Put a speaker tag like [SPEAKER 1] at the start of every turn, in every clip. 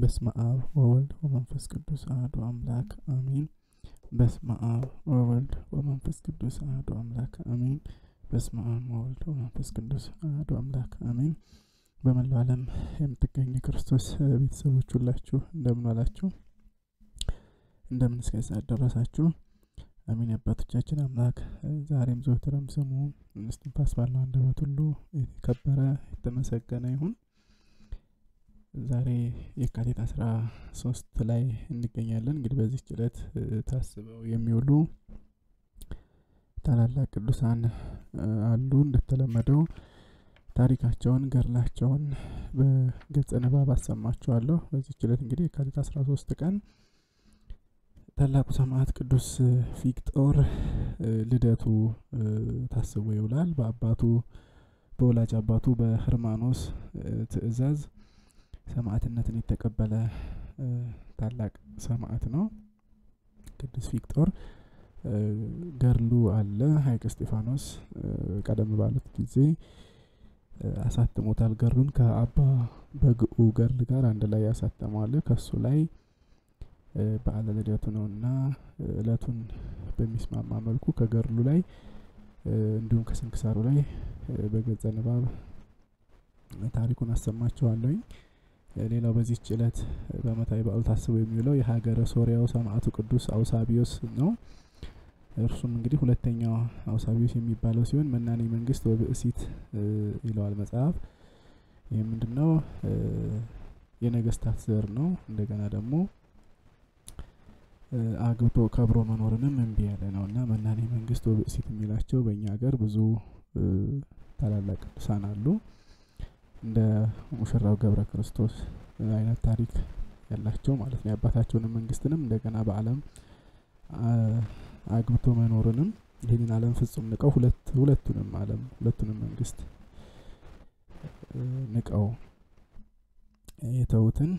[SPEAKER 1] በስመ አብ ወወልድ ወመንፈስ ቅዱስ አህዱ አምላክ አሜን። በስመ አብ ወወልድ ወመንፈስ ቅዱስ አህዱ አምላክ አሜን። በስመ አብ ወወልድ ወመንፈስ ቅዱስ አህዱ አምላክ አሜን። በመላው ዓለም የምትገኙ የክርስቶስ ቤተሰቦች ሁላችሁ እንደምን አላችሁ? እንደምን እስከ ሰዓት ደረሳችሁ? አሜን። አባቶቻችን አምላክ ዛሬም ዘወትርም ስሙ እስትንፋስ ባለው አንደበት ሁሉ የተከበረ የተመሰገነ ይሁን። ዛሬ የካቲት ሶስት ላይ እንገኛለን። እንግዲህ በዚህ ዕለት ታስበው የሚውሉ ታላላቅ ቅዱሳን አሉ። እንደተለመደው ታሪካቸውን፣ ገድላቸውን በገጸ ንባብ አሰማችኋለሁ። በዚህ ዕለት እንግዲህ የካቲት ሶስት ቀን ታላቁ ሰማዕት ቅዱስ ፊቅጦር ልደቱ ታስቦ ይውላል። በአባቱ በወላጅ አባቱ በህርማኖስ ትእዛዝ ሰማዕትነትን የተቀበለ ታላቅ ሰማዕት ነው ቅዱስ ቪክቶር ገርሉ አለ ሀይቅ እስጢፋኖስ ቀደም ባሉት ጊዜ አሳትሞታል። ገርሉን ከአባ በግኡ ገርል ጋር አንድ ላይ ያሳተመዋል። ከሱ ላይ በዓለ ልደቱ ነውና እለቱን በሚስማማ መልኩ ከገርሉ ላይ እንዲሁም ከስንክሳሩ ላይ በገጸ ንባብ ታሪኩን አሰማችኋለሁኝ። ሌላው በዚህ ጭለት በዓመታዊ በዓል ታስቦ የሚውለው የሀገረ ሶሪያው ሰማዕቱ ቅዱስ አውሳቢዮስ ነው። እርሱም እንግዲህ ሁለተኛው አውሳቢዮስ የሚባለው ሲሆን መናኔ መንግስት ወብእሲት ይለዋል መጽሐፍ። ይህ ምንድን ነው? የነገስታት ዘር ነው። እንደገና ደግሞ አግብቶ ከብሮ መኖርንም እምቢ ያለ ነው እና መናኔ መንግስት ወብእሲት የሚላቸው በእኛ ሀገር ብዙ ታላላቅ ቅዱሳን አሉ። እንደ ሙሽራው ገብረ ክርስቶስ አይነት ታሪክ ያላቸው ማለት ነው። የአባታቸውንም መንግስትንም እንደገና በዓለም አግብቶ መኖርንም ይህንን ዓለም ፍጹም ንቀው ሁለቱንም ዓለም ሁለቱንም መንግስት ንቀው የተውትን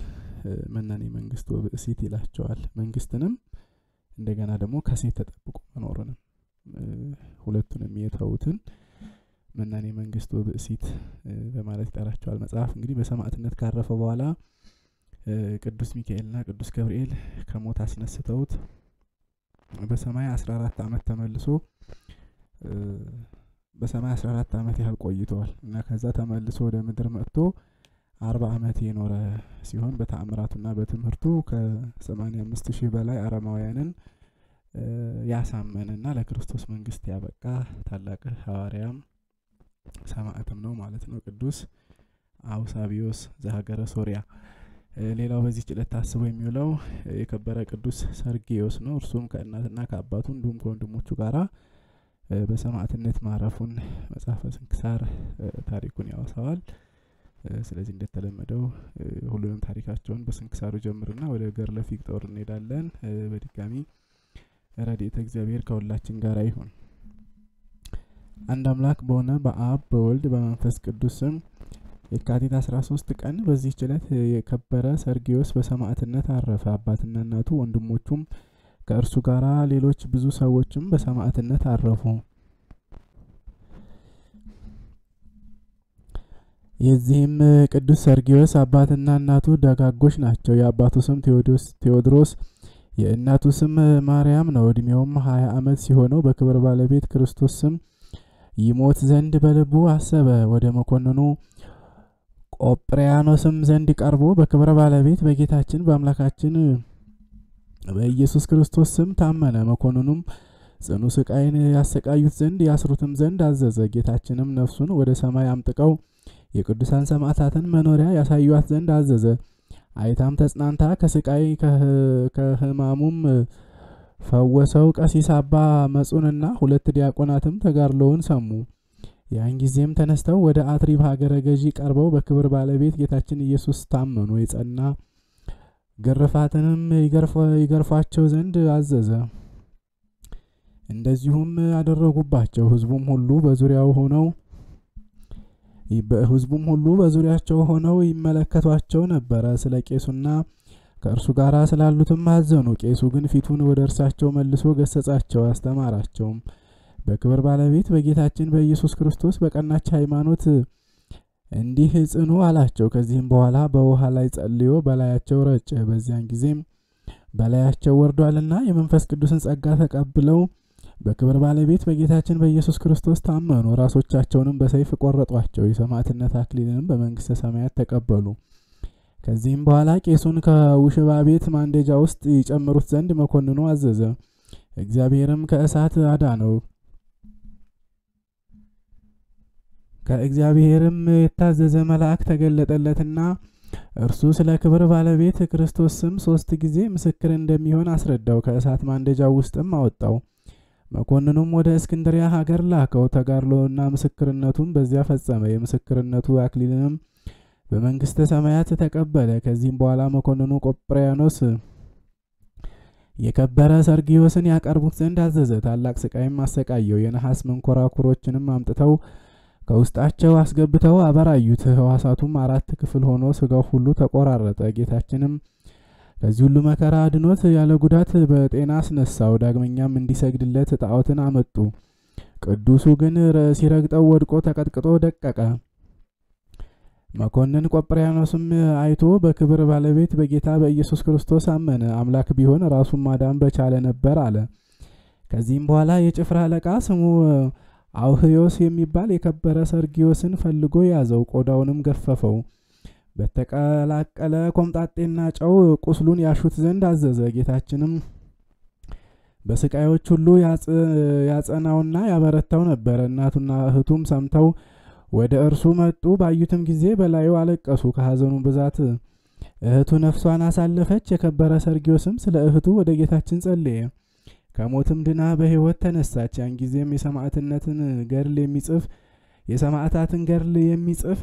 [SPEAKER 1] መናኔ መንግስት ወብእሲት ይላቸዋል። መንግስትንም እንደገና ደግሞ ከሴት ተጠብቆ መኖርንም ሁለቱንም የተውትን መናኔ መንግስት ወብእሲት በማለት ይጠራቸዋል። መጽሐፍ እንግዲህ በሰማዕትነት ካረፈ በኋላ ቅዱስ ሚካኤልና ቅዱስ ገብርኤል ከሞት አስነስተውት በሰማይ አስራ አራት ዓመት ተመልሶ በሰማይ አስራ አራት ዓመት ያህል ቆይተዋል እና ከዛ ተመልሶ ወደ ምድር መጥቶ አርባ ዓመት የኖረ ሲሆን በተአምራቱና በትምህርቱ ከሰማኒያ አምስት ሺህ በላይ አረማውያንን ያሳመነና ለክርስቶስ መንግስት ያበቃ ታላቅ ሐዋርያም ሰማዕትም ነው ማለት ነው ቅዱስ አውሳቢዮስ ዘሀገረ ሶሪያ። ሌላው በዚህ ዕለት ታስቦ የሚውለው የከበረ ቅዱስ ሰርጊዮስ ነው። እርሱም ከእናትና ከአባቱ እንዲሁም ከወንድሞቹ ጋራ በሰማዕትነት ማረፉን መጽሐፈ ስንክሳር ታሪኩን ያወሳዋል። ስለዚህ እንደተለመደው ሁሉንም ታሪካቸውን በስንክሳሩ ጀምርና ወደ ገድለ ጦር እንሄዳለን። በድጋሚ ረድኤተ እግዚአብሔር ከሁላችን ጋር ይሁን። አንድ አምላክ በሆነ በአብ በወልድ በመንፈስ ቅዱስ ስም የካቲት 13 ቀን በዚህች ዕለት የከበረ ሰርጊዮስ በሰማዕትነት አረፈ። አባትና እናቱ ወንድሞቹም ከእርሱ ጋር ሌሎች ብዙ ሰዎችም በሰማዕትነት አረፉ። የዚህም ቅዱስ ሰርጊዮስ አባትና እናቱ ደጋጎች ናቸው። የአባቱ ስም ቴዎድሮስ የእናቱ ስም ማርያም ነው። እድሜውም ሀያ ዓመት ሲሆነው በክብር ባለቤት ክርስቶስ ስም ይሞት ዘንድ በልቡ አሰበ። ወደ መኮንኑ ቆጵሪያኖስም ዘንድ ቀርቦ በክብረ ባለቤት በጌታችን በአምላካችን በኢየሱስ ክርስቶስ ስም ታመነ። መኮንኑም ጽኑ ስቃይን ያሰቃዩት ዘንድ ያስሩትም ዘንድ አዘዘ። ጌታችንም ነፍሱን ወደ ሰማይ አምጥቀው የቅዱሳን ሰማዕታትን መኖሪያ ያሳዩት ዘንድ አዘዘ። አይታም ተጽናንታ ከስቃይ ከህማሙም ፈወሰው። ቀሲስ አባ መጹንና ሁለት ዲያቆናትም ተጋድሎውን ሰሙ። ያን ጊዜም ተነስተው ወደ አትሪብ ሀገረ ገዢ ቀርበው በክብር ባለቤት ጌታችን ኢየሱስ ታመኑ። የጸና ግርፋትንም ይገርፏቸው ዘንድ አዘዘ። እንደዚሁም አደረጉባቸው። ህዝቡም ሁሉ በዙሪያው ሆነው ህዝቡም ሁሉ በዙሪያቸው ሆነው ይመለከቷቸው ነበረ። ስለ ቄሱና ከእርሱ ጋር ስላሉትም አዘኑ። ቄሱ ግን ፊቱን ወደ እርሳቸው መልሶ ገሰጻቸው፣ አስተማራቸውም። በክብር ባለቤት በጌታችን በኢየሱስ ክርስቶስ በቀናች ሃይማኖት እንዲህ ጽኑ አላቸው። ከዚህም በኋላ በውሃ ላይ ጸልዮ በላያቸው ረጨ። በዚያን ጊዜም በላያቸው ወርዷልና የመንፈስ ቅዱስን ጸጋ ተቀብለው በክብር ባለቤት በጌታችን በኢየሱስ ክርስቶስ ታመኑ። ራሶቻቸውንም በሰይፍ ቆረጧቸው። የሰማዕትነት አክሊልንም በመንግሥተ ሰማያት ተቀበሉ። ከዚህም በኋላ ቄሱን ከውሽባ ቤት ማንደጃ ውስጥ ይጨምሩት ዘንድ መኮንኑ አዘዘ። እግዚአብሔርም ከእሳት አዳነው። ከእግዚአብሔርም የታዘዘ መልአክ ተገለጠለትና እርሱ ስለ ክብር ባለቤት ክርስቶስ ስም ሶስት ጊዜ ምስክር እንደሚሆን አስረዳው። ከእሳት ማንደጃ ውስጥም አወጣው። መኮንኑም ወደ እስክንድሪያ ሀገር ላከው። ተጋድሎና ምስክርነቱም በዚያ ፈጸመ። የምስክርነቱ አክሊልንም በመንግስተ ሰማያት ተቀበለ። ከዚህም በኋላ መኮንኑ ቆጵሪያኖስ የከበረ ሰርጊዮስን ያቀርቡት ዘንድ አዘዘ። ታላቅ ስቃይም አሰቃየው። የነሐስ መንኮራኩሮችንም አምጥተው ከውስጣቸው አስገብተው አበራዩት። ህዋሳቱም አራት ክፍል ሆኖ ስጋው ሁሉ ተቆራረጠ። ጌታችንም ከዚህ ሁሉ መከራ አድኖት ያለ ጉዳት በጤና አስነሳው። ዳግመኛም እንዲሰግድለት ጣዖትን አመጡ። ቅዱሱ ግን ሲረግጠው ወድቆ ተቀጥቅጦ ደቀቀ። መኮንን ቆጵሪያኖስም አይቶ በክብር ባለቤት በጌታ በኢየሱስ ክርስቶስ አመነ፣ አምላክ ቢሆን ራሱን ማዳን በቻለ ነበር አለ። ከዚህም በኋላ የጭፍራ አለቃ ስሙ አውህዮስ የሚባል የከበረ ሰርጊዮስን ፈልጎ ያዘው፣ ቆዳውንም ገፈፈው። በተቀላቀለ ቆምጣጤና ጨው ቁስሉን ያሹት ዘንድ አዘዘ። ጌታችንም በስቃዮች ሁሉ ያጸናውና ያበረታው ነበር። እናቱና እህቱም ሰምተው ወደ እርሱ መጡ። ባዩትም ጊዜ በላዩ አለቀሱ። ከሐዘኑ ብዛት እህቱ ነፍሷን አሳለፈች። የከበረ ሰርጊዮስም ስለ እህቱ ወደ ጌታችን ጸለየ። ከሞትም ድና በሕይወት ተነሳች። ያን ጊዜም የሰማዕትነትን ገድል የሚጽፍ የሰማዕታትን ገድል የሚጽፍ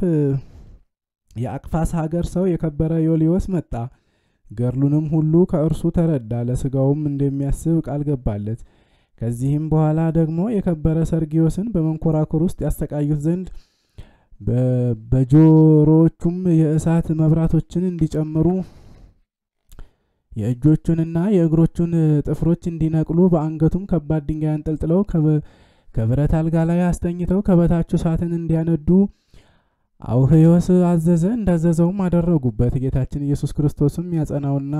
[SPEAKER 1] የአቅፋስ ሀገር ሰው የከበረ ዮልዮስ መጣ። ገድሉንም ሁሉ ከእርሱ ተረዳ። ለስጋውም እንደሚያስብ ቃል ገባለት። ከዚህም በኋላ ደግሞ የከበረ ሰርጊዮስን በመንኮራኩር ውስጥ ያሰቃዩት ዘንድ በጆሮቹም የእሳት መብራቶችን እንዲጨምሩ የእጆቹንና የእግሮቹን ጥፍሮች እንዲነቅሉ በአንገቱም ከባድ ድንጋይ አንጠልጥለው ከብረት አልጋ ላይ አስተኝተው ከበታቹ እሳትን እንዲያነዱ አውህዮስ አዘዘ። እንዳዘዘውም አደረጉበት። ጌታችን ኢየሱስ ክርስቶስም ያጸናውና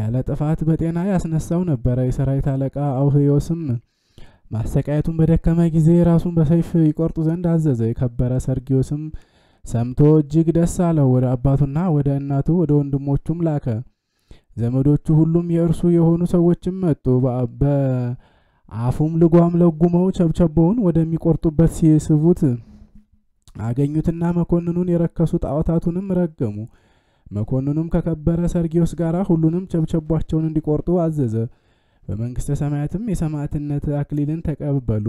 [SPEAKER 1] ያለ ጥፋት በጤና ያስነሳው ነበረ። የሰራዊት አለቃ አውህዮስም ማሰቃየቱን በደከመ ጊዜ ራሱን በሰይፍ ይቆርጡ ዘንድ አዘዘ። የከበረ ሰርጊዮስም ሰምቶ እጅግ ደስ አለው። ወደ አባቱና ወደ እናቱ ወደ ወንድሞቹም ላከ። ዘመዶቹ ሁሉም የእርሱ የሆኑ ሰዎችም መጡ። በአፉም ልጓም ለጉመው ቸብቸቦውን ወደሚቆርጡበት ሲስቡት አገኙትና መኮንኑን የረከሱ ጣዖታቱንም ረገሙ። መኮንኑም ከከበረ ሰርጊዮስ ጋር ሁሉንም ቸብቸቧቸውን እንዲቆርጡ አዘዘ። በመንግስተ ሰማያትም የሰማዕትነት አክሊልን ተቀበሉ።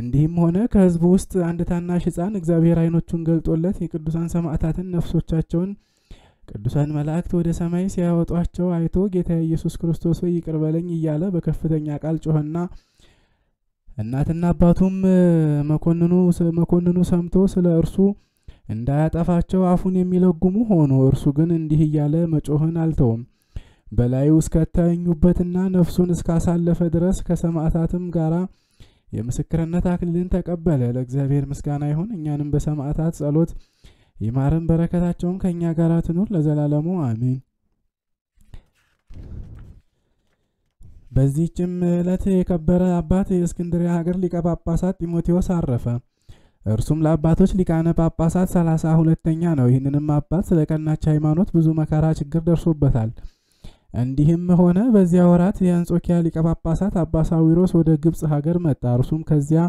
[SPEAKER 1] እንዲህም ሆነ ከህዝቡ ውስጥ አንድ ታናሽ ሕፃን እግዚአብሔር ዓይኖቹን ገልጦለት የቅዱሳን ሰማዕታትን ነፍሶቻቸውን ቅዱሳን መላእክት ወደ ሰማይ ሲያወጧቸው አይቶ ጌታ ኢየሱስ ክርስቶስ ሆይ ይቅር በለኝ እያለ በከፍተኛ ቃል ጮኸና እናትና አባቱም መኮንኑ ሰምቶ ስለ እርሱ እንዳያጠፋቸው አፉን የሚለጉሙ ሆኑ። እርሱ ግን እንዲህ እያለ መጮህን አልተውም። በላዩ እስከተኙበትና ነፍሱን እስካሳለፈ ድረስ ከሰማዕታትም ጋራ የምስክርነት አክሊልን ተቀበለ። ለእግዚአብሔር ምስጋና ይሁን። እኛንም በሰማዕታት ጸሎት ይማረን፣ በረከታቸውም ከእኛ ጋራ ትኑር ለዘላለሙ አሜን። በዚህችም ዕለት የከበረ አባት የእስክንድሪያ ሀገር ሊቀ ጳጳሳት ጢሞቴዎስ አረፈ። እርሱም ለአባቶች ሊቃነ ጳጳሳት ሰላሳ ሁለተኛ ነው። ይህንንም አባት ስለ ቀናች ሃይማኖት ብዙ መከራ ችግር ደርሶበታል። እንዲህም ሆነ። በዚያ ወራት የአንጾኪያ ሊቀ ጳጳሳት አባ ሳዊሮስ ወደ ግብፅ ሀገር መጣ። እርሱም ከዚያ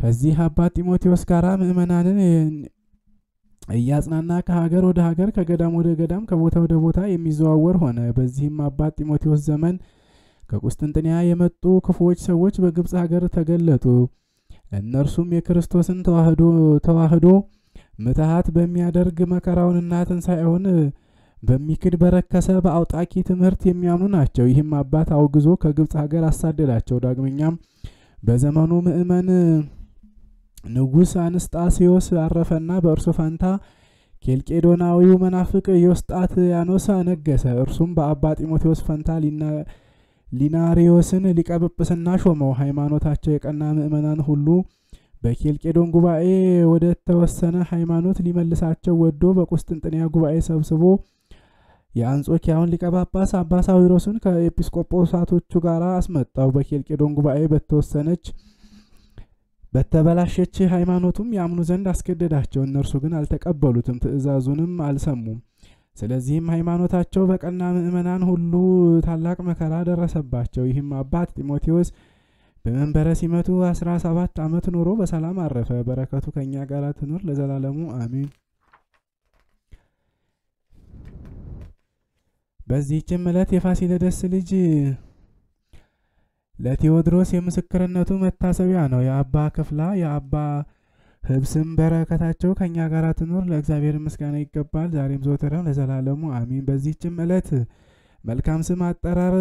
[SPEAKER 1] ከዚህ አባ ጢሞቴዎስ ጋራ ምእመናንን እያጽናና ከሀገር ወደ ሀገር ከገዳም ወደ ገዳም ከቦታ ወደ ቦታ የሚዘዋወር ሆነ። በዚህም አባ ጢሞቴዎስ ዘመን ከቁስጥንጥንያ የመጡ ክፉዎች ሰዎች በግብፅ ሀገር ተገለጡ። እነርሱም የክርስቶስን ተዋህዶ ምትሃት በሚያደርግ መከራውንና ትንሣኤውን በሚክድ በረከሰ በአውጣቂ ትምህርት የሚያምኑ ናቸው። ይህም አባት አውግዞ ከግብፅ ሀገር አሳደዳቸው። ዳግመኛም በዘመኑ ምእመን ንጉሥ አንስጣሴዎስ አረፈና በእርሱ ፈንታ ኬልቄዶናዊው መናፍቅ ዮስጣትያኖስ ነገሰ። እርሱም በአባ ጢሞቴዎስ ፈንታ ሊናሪዮስን ሊቀ ጵጵስና ሾመው። ሃይማኖታቸው የቀና ምእመናን ሁሉ በኬልቄዶን ጉባኤ ወደ ተወሰነ ሃይማኖት ሊመልሳቸው ወዶ በቁስጥንጥንያ ጉባኤ ሰብስቦ የአንጾኪያውን ሊቀ ጳጳስ አባ ሳዊሮስን ከኤጲስቆጶሳቶቹ ጋር አስመጣው። በኬልቄዶን ጉባኤ በተወሰነች በተበላሸች ሃይማኖቱም ያምኑ ዘንድ አስገደዳቸው። እነርሱ ግን አልተቀበሉትም፣ ትእዛዙንም አልሰሙም። ስለዚህም ሃይማኖታቸው በቀና ምእመናን ሁሉ ታላቅ መከራ ደረሰባቸው። ይህም አባት ጢሞቴዎስ በመንበረ ሲመቱ 17 ዓመት ኖሮ በሰላም አረፈ። በረከቱ ከእኛ ጋር ትኖር ለዘላለሙ አሚን። በዚህችም ዕለት የፋሲለደስ ልጅ ለቴዎድሮስ የምስክርነቱ መታሰቢያ ነው። የአባ ክፍላ የአባ ህብስም በረከታቸው ከእኛ ጋር ትኑር። ለእግዚአብሔር ምስጋና ይገባል፣ ዛሬም ዘወትርም ለዘላለሙ አሚን። በዚህችም ዕለት መልካም ስም አጠራር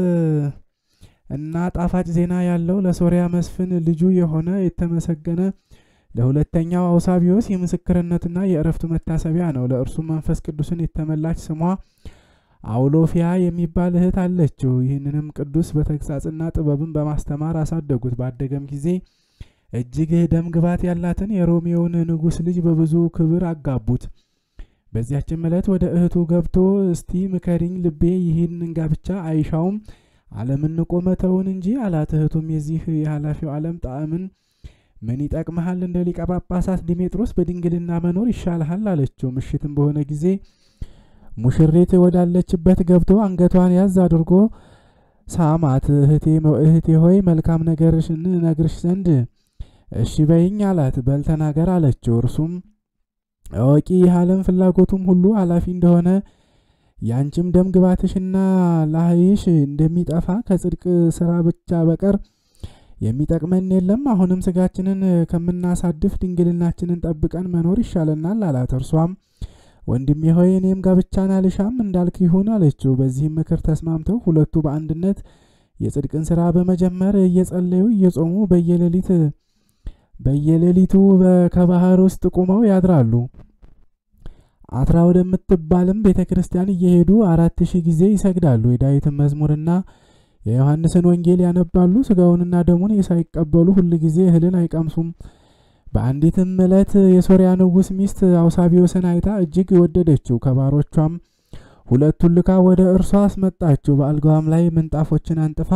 [SPEAKER 1] እና ጣፋጭ ዜና ያለው ለሶሪያ መስፍን ልጁ የሆነ የተመሰገነ ለሁለተኛው አውሳቢዎስ የምስክርነትና የእረፍቱ መታሰቢያ ነው። ለእርሱ መንፈስ ቅዱስን የተመላች ስሟ አውሎፊያ የሚባል እህት አለችው። ይህንንም ቅዱስ በተግሳጽና ጥበብን በማስተማር አሳደጉት። ባደገም ጊዜ እጅግ ደም ግባት ያላትን የሮሜውን ንጉሥ ልጅ በብዙ ክብር አጋቡት። በዚያችም ዕለት ወደ እህቱ ገብቶ እስቲ ምከሪኝ፣ ልቤ ይህን ጋብቻ አይሻውም፣ አለምንቆመተውን መተውን እንጂ አላት። እህቱም የዚህ የኃላፊው ዓለም ጣዕምን ምን ይጠቅመሃል? እንደ ሊቀ ጳጳሳት ዲሜጥሮስ በድንግልና መኖር ይሻልሃል አለችው። ምሽትም በሆነ ጊዜ ሙሽሪት ወዳለችበት ገብቶ አንገቷን ያዝ አድርጎ ሳማት። እህቴ ሆይ መልካም ነገርሽን ነግርሽ ዘንድ እሺ በይኝ አላት። በል ተናገር አለችው። እርሱም እወቂ ይህ ዓለም ፍላጎቱም ሁሉ ኃላፊ እንደሆነ ያንቺም ደም ግባትሽና ላህይሽ እንደሚጠፋ ከጽድቅ ስራ ብቻ በቀር የሚጠቅመን የለም። አሁንም ስጋችንን ከምናሳድፍ ድንግልናችንን ጠብቀን መኖር ይሻለናል አላት። እርሷም ወንድሜ ሆይ እኔም ጋብቻን አልሻም እንዳልክ ይሁን አለችው። በዚህም ምክር ተስማምተው ሁለቱ በአንድነት የጽድቅን ስራ በመጀመር እየጸለዩ እየጾሙ በየሌሊት በየሌሊቱ ከባህር ውስጥ ቁመው ያድራሉ። አትራ ወደምትባልም ቤተ ክርስቲያን እየሄዱ አራት ሺህ ጊዜ ይሰግዳሉ። የዳዊትን መዝሙርና የዮሐንስን ወንጌል ያነባሉ። ስጋውንና ደሙን ሳይቀበሉ ሁል ጊዜ እህልን አይቀምሱም። በአንዲትም ዕለት የሶርያ ንጉሥ ሚስት አውሳቢዮስን አይታ እጅግ ወደደችው። ከባሮቿም ሁለቱን ልካ ወደ እርሷ አስመጣችው። በአልጋዋም ላይ ምንጣፎችን አንጥፋ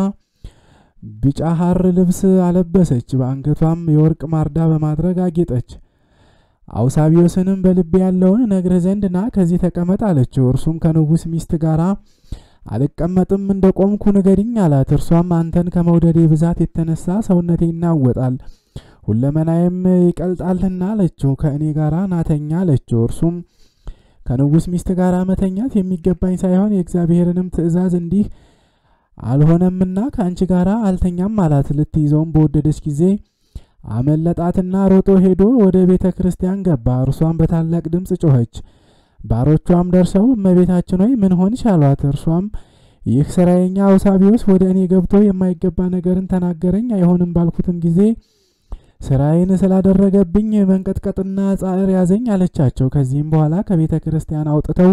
[SPEAKER 1] ቢጫ ሐር ልብስ አለበሰች። በአንገቷም የወርቅ ማርዳ በማድረግ አጌጠች። አውሳቢዮስንም በልብ ያለውን ነግርህ ዘንድ ና ከዚህ ተቀመጥ አለችው። እርሱም ከንጉሥ ሚስት ጋር አልቀመጥም እንደ ቆምኩ ንገሪኝ አላት። እርሷም አንተን ከመውደዴ ብዛት የተነሳ ሰውነቴ ይናወጣል ሁለመናዬም ይቀልጣልና አለችው። ከእኔ ጋር ናተኛ አለችው። እርሱም ከንጉሥ ሚስት ጋር መተኛት የሚገባኝ ሳይሆን የእግዚአብሔርንም ትእዛዝ እንዲህ አልሆነምና ከአንቺ ጋር አልተኛም አላት። ልትይዘውም በወደደች ጊዜ አመለጣትና ሮጦ ሄዶ ወደ ቤተ ክርስቲያን ገባ። እርሷም በታላቅ ድምፅ ጮኸች። ባሮቿም ደርሰው እመቤታችን ሆይ ምን ሆንሽ አሏት። እርሷም ይህ ሰራየኛ አውሳቢዎስ ወደ እኔ ገብቶ የማይገባ ነገርን ተናገረኝ፣ አይሆንም ባልኩትም ጊዜ ስራዬን ስላደረገብኝ መንቀጥቀጥና ጻዕር ያዘኝ አለቻቸው። ከዚህም በኋላ ከቤተ ክርስቲያን አውጥተው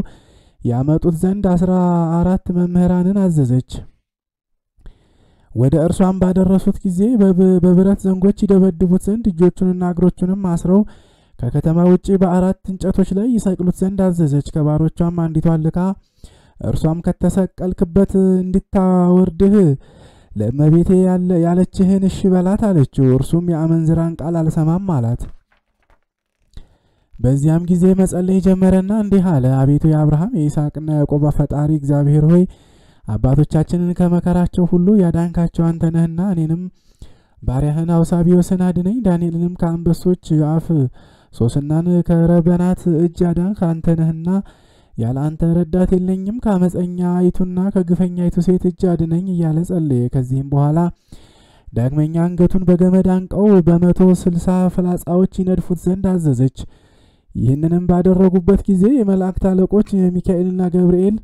[SPEAKER 1] ያመጡት ዘንድ አስራ አራት መምህራንን አዘዘች። ወደ እርሷም ባደረሱት ጊዜ በብረት ዘንጎች ይደበድቡት ዘንድ እጆቹንና እግሮቹንም አስረው ከከተማ ውጪ በአራት እንጨቶች ላይ ይሰቅሉት ዘንድ አዘዘች። ከባሮቿም አንዲቷን ልካ እርሷም ከተሰቀልክበት እንድታወርድህ ለእመቤቴ ያለችህን እሺ በላት አለችው። እርሱም የአመንዝራን ቃል አልሰማም አላት። በዚያም ጊዜ መጸለይ ጀመረና እንዲህ አለ። አቤቱ የአብርሃም የይስሐቅና ያዕቆብ ፈጣሪ እግዚአብሔር ሆይ አባቶቻችንን ከመከራቸው ሁሉ ያዳንካቸው አንተ ነህና እኔንም ባሪያህን አውሳቢዮስን አድነኝ፣ ዳንኤልንም ከአንበሶች አፍ ሶስናን ከረበናት እጅ አዳንክ አንተ ነህና ያለ አንተ ረዳት የለኝም ከአመፀኛ ይቱና ከግፈኛ ይቱ ሴት እጅ አድነኝ እያለ ጸለየ። ከዚህም በኋላ ዳግመኛ አንገቱን በገመድ አንቀው በመቶ ስልሳ ፍላጻዎች ይነድፉት ዘንድ አዘዘች። ይህንንም ባደረጉበት ጊዜ የመላእክት አለቆች ሚካኤልና ገብርኤል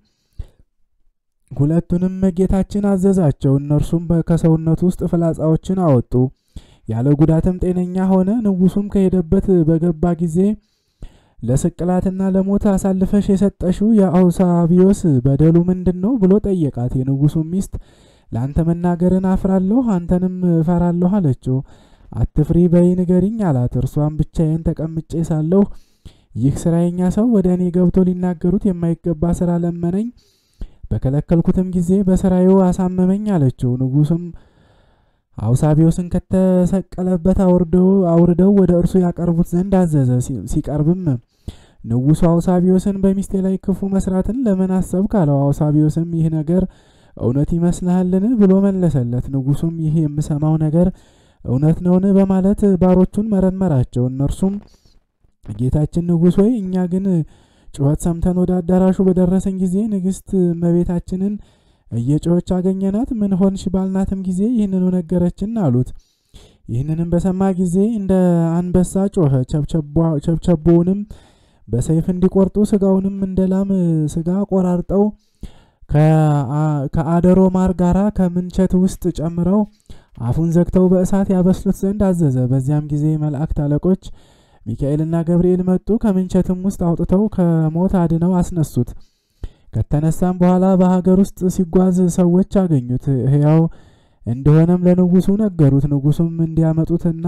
[SPEAKER 1] ሁለቱንም ጌታችን አዘዛቸው። እነርሱም ከሰውነቱ ውስጥ ፍላጻዎችን አወጡ። ያለ ጉዳትም ጤነኛ ሆነ። ንጉሱም ከሄደበት በገባ ጊዜ ለስቅላትና ለሞት አሳልፈሽ የሰጠሽው የአውሳቢዮስ በደሉ ምንድን ነው ብሎ ጠየቃት። የንጉሱ ሚስት ለአንተ መናገርን አፍራለሁ፣ አንተንም እፈራለሁ አለችው። አትፍሪ በይ ንገሪኝ አላት። እርሷን ብቻዬን ተቀምጬ ሳለሁ ይህ ስራየኛ ሰው ወደ እኔ ገብቶ ሊናገሩት የማይገባ ስራ ለመነኝ፣ በከለከልኩትም ጊዜ በስራዩ አሳመመኝ አለችው። ንጉሱም አውሳቢዮስን ከተሰቀለበት አውርደው ወደ እርሱ ያቀርቡት ዘንድ አዘዘ። ሲቀርብም ንጉሡ አውሳቢዮስን በሚስቴ ላይ ክፉ መስራትን ለምን አሰብክ አለው። አውሳቢዮስም ይህ ነገር እውነት ይመስልሃልን ብሎ መለሰለት። ንጉሡም ይህ የምሰማው ነገር እውነት ነውን በማለት ባሮቹን መረመራቸው። እነርሱም ጌታችን ንጉሥ ሆይ እኛ ግን ጩኸት ሰምተን ወደ አዳራሹ በደረሰን ጊዜ ንግሥት እመቤታችንን እየጮኸች አገኘናት። ምን ሆንሽ ባልናትም ጊዜ ይህንኑ ነገረችን አሉት። ይህንንም በሰማ ጊዜ እንደ አንበሳ ጮኸ። ቸብቸቦውንም በሰይፍ እንዲቆርጡ ስጋውንም እንደ ላም ስጋ ቆራርጠው ከአደሮ ማር ጋራ ከምንቸት ውስጥ ጨምረው አፉን ዘግተው በእሳት ያበስሉት ዘንድ አዘዘ። በዚያም ጊዜ መላእክት አለቆች ሚካኤልና ገብርኤል መጡ። ከምንቸትም ውስጥ አውጥተው ከሞት አድነው አስነሱት። ከተነሳም በኋላ በሀገር ውስጥ ሲጓዝ ሰዎች አገኙት። ሕያው እንደሆነም ለንጉሱ ነገሩት። ንጉሱም እንዲያመጡትና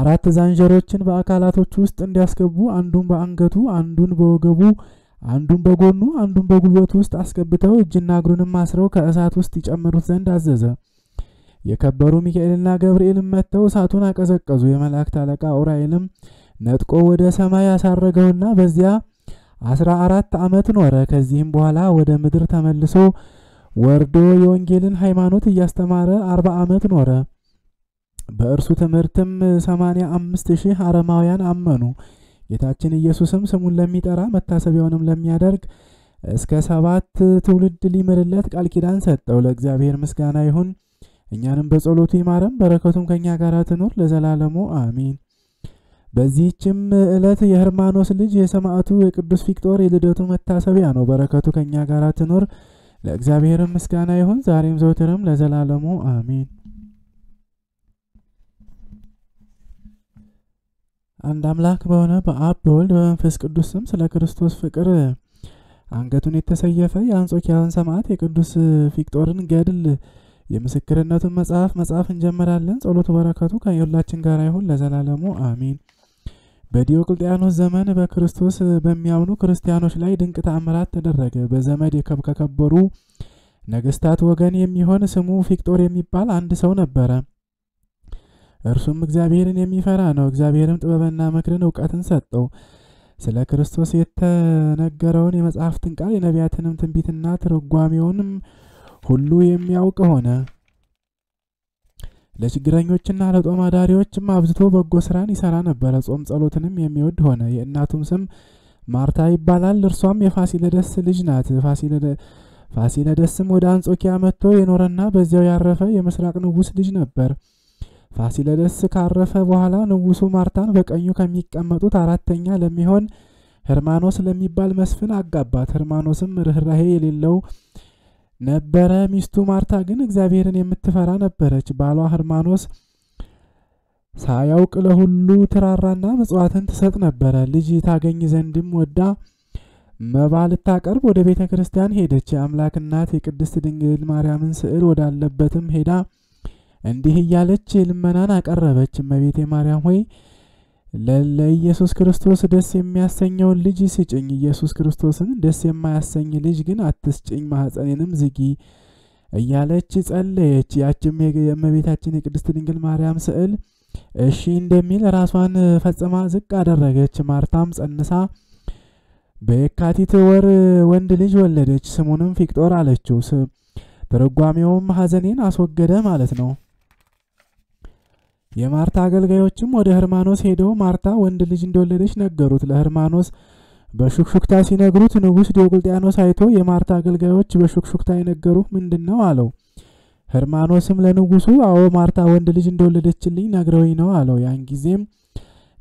[SPEAKER 1] አራት ዛንጀሮችን በአካላቶች ውስጥ እንዲያስገቡ አንዱን በአንገቱ፣ አንዱን በወገቡ፣ አንዱን በጎኑ፣ አንዱን በጉልበቱ ውስጥ አስገብተው እጅና እግሩንም አስረው ከእሳት ውስጥ ይጨምሩት ዘንድ አዘዘ። የከበሩ ሚካኤልና ገብርኤልም መጥተው እሳቱን አቀዘቀዙ። የመላእክት አለቃ ኡራኤልም ነጥቆ ወደ ሰማይ ያሳረገውና በዚያ አስራ አራት ዓመት ኖረ። ከዚህም በኋላ ወደ ምድር ተመልሶ ወርዶ የወንጌልን ሃይማኖት እያስተማረ አርባ ዓመት ኖረ። በእርሱ ትምህርትም ሰማንያ አምስት ሺህ አረማውያን አመኑ። ጌታችን ኢየሱስም ስሙን ለሚጠራ መታሰቢያውንም ለሚያደርግ እስከ ሰባት ትውልድ ሊምርለት ቃል ኪዳን ሰጠው። ለእግዚአብሔር ምስጋና ይሁን፣ እኛንም በጸሎቱ ይማረም፣ በረከቱም ከእኛ ጋር ትኑር ለዘላለሙ አሚን። በዚህችም ዕለት የህርማኖስ ልጅ የሰማዕቱ የቅዱስ ፊቅጦር የልደቱ መታሰቢያ ነው። በረከቱ ከእኛ ጋር ትኑር። ለእግዚአብሔር ምስጋና ይሁን ዛሬም ዘውትርም ለዘላለሙ አሚን። አንድ አምላክ በሆነ በአብ በወልድ በመንፈስ ቅዱስ ስም ስለ ክርስቶስ ፍቅር አንገቱን የተሰየፈ የአንጾኪያን ሰማዕት የቅዱስ ፊቅጦርን ገድል የምስክርነቱን መጽሐፍ መጽሐፍ እንጀምራለን። ጸሎቱ በረከቱ ከየሁላችን ጋር ይሁን ለዘላለሙ አሚን። በዲዮቅልጥያኖስ ዘመን በክርስቶስ በሚያምኑ ክርስቲያኖች ላይ ድንቅ ተአምራት ተደረገ። በዘመድ ከከበሩ ነገስታት ወገን የሚሆን ስሙ ፊቅጦር የሚባል አንድ ሰው ነበረ። እርሱም እግዚአብሔርን የሚፈራ ነው። እግዚአብሔርም ጥበብና ምክርን እውቀትን ሰጠው። ስለ ክርስቶስ የተነገረውን የመጽሐፍትን ቃል የነቢያትንም ትንቢትና ትርጓሜውንም ሁሉ የሚያውቅ ሆነ። ለችግረኞችና ለጦም አዳሪዎችም አብዝቶ በጎ ስራን ይሰራ ነበረ። ጾም ጸሎትንም የሚወድ ሆነ። የእናቱም ስም ማርታ ይባላል። እርሷም የፋሲለደስ ልጅ ናት። ፋሲለደስም ወደ አንጾኪያ መጥቶ የኖረና በዚያው ያረፈ የምስራቅ ንጉሥ ልጅ ነበር። ፋሲለደስ ካረፈ በኋላ ንጉሱ ማርታን በቀኙ ከሚቀመጡት አራተኛ ለሚሆን ሄርማኖስ ለሚባል መስፍን አጋባት። ሄርማኖስም ርኅራሄ የሌለው ነበረ። ሚስቱ ማርታ ግን እግዚአብሔርን የምትፈራ ነበረች። ባሏ ሄርማኖስ ሳያውቅ ለሁሉ ትራራና ምጽዋትን ትሰጥ ነበረ። ልጅ ታገኝ ዘንድም ወዳ መባ ልታቀርብ ወደ ቤተ ክርስቲያን ሄደች። የአምላክ እናት የቅድስት ድንግል ማርያምን ስዕል ወዳለበትም ሄዳ እንዲህ እያለች ልመናን አቀረበች። እመቤቴ ማርያም ሆይ ለኢየሱስ ክርስቶስ ደስ የሚያሰኘውን ልጅ ስጭኝ፣ ኢየሱስ ክርስቶስን ደስ የማያሰኝ ልጅ ግን አትስጭኝ፣ ማኅፀኔንም ዝጊ እያለች ጸለየች። ያችም የእመቤታችን የቅድስት ድንግል ማርያም ስዕል እሺ እንደሚል ራሷን ፈጽማ ዝቅ አደረገች። ማርታም ጸንሳ በየካቲት ወር ወንድ ልጅ ወለደች፣ ስሙንም ፊቅጦር አለችው። ትርጓሜውም ሐዘኔን አስወገደ ማለት ነው። የማርታ አገልጋዮችም ወደ ህርማኖስ ሄደው ማርታ ወንድ ልጅ እንደወለደች ነገሩት። ለህርማኖስ በሹክሹክታ ሲነግሩት ንጉሥ ዲዮቅልጥያኖስ አይቶ የማርታ አገልጋዮች በሹክሹክታ የነገሩህ ምንድን ነው አለው። ህርማኖስም ለንጉሱ አዎ ማርታ ወንድ ልጅ እንደወለደችልኝ ነግረውኝ ነው አለው። ያን ጊዜም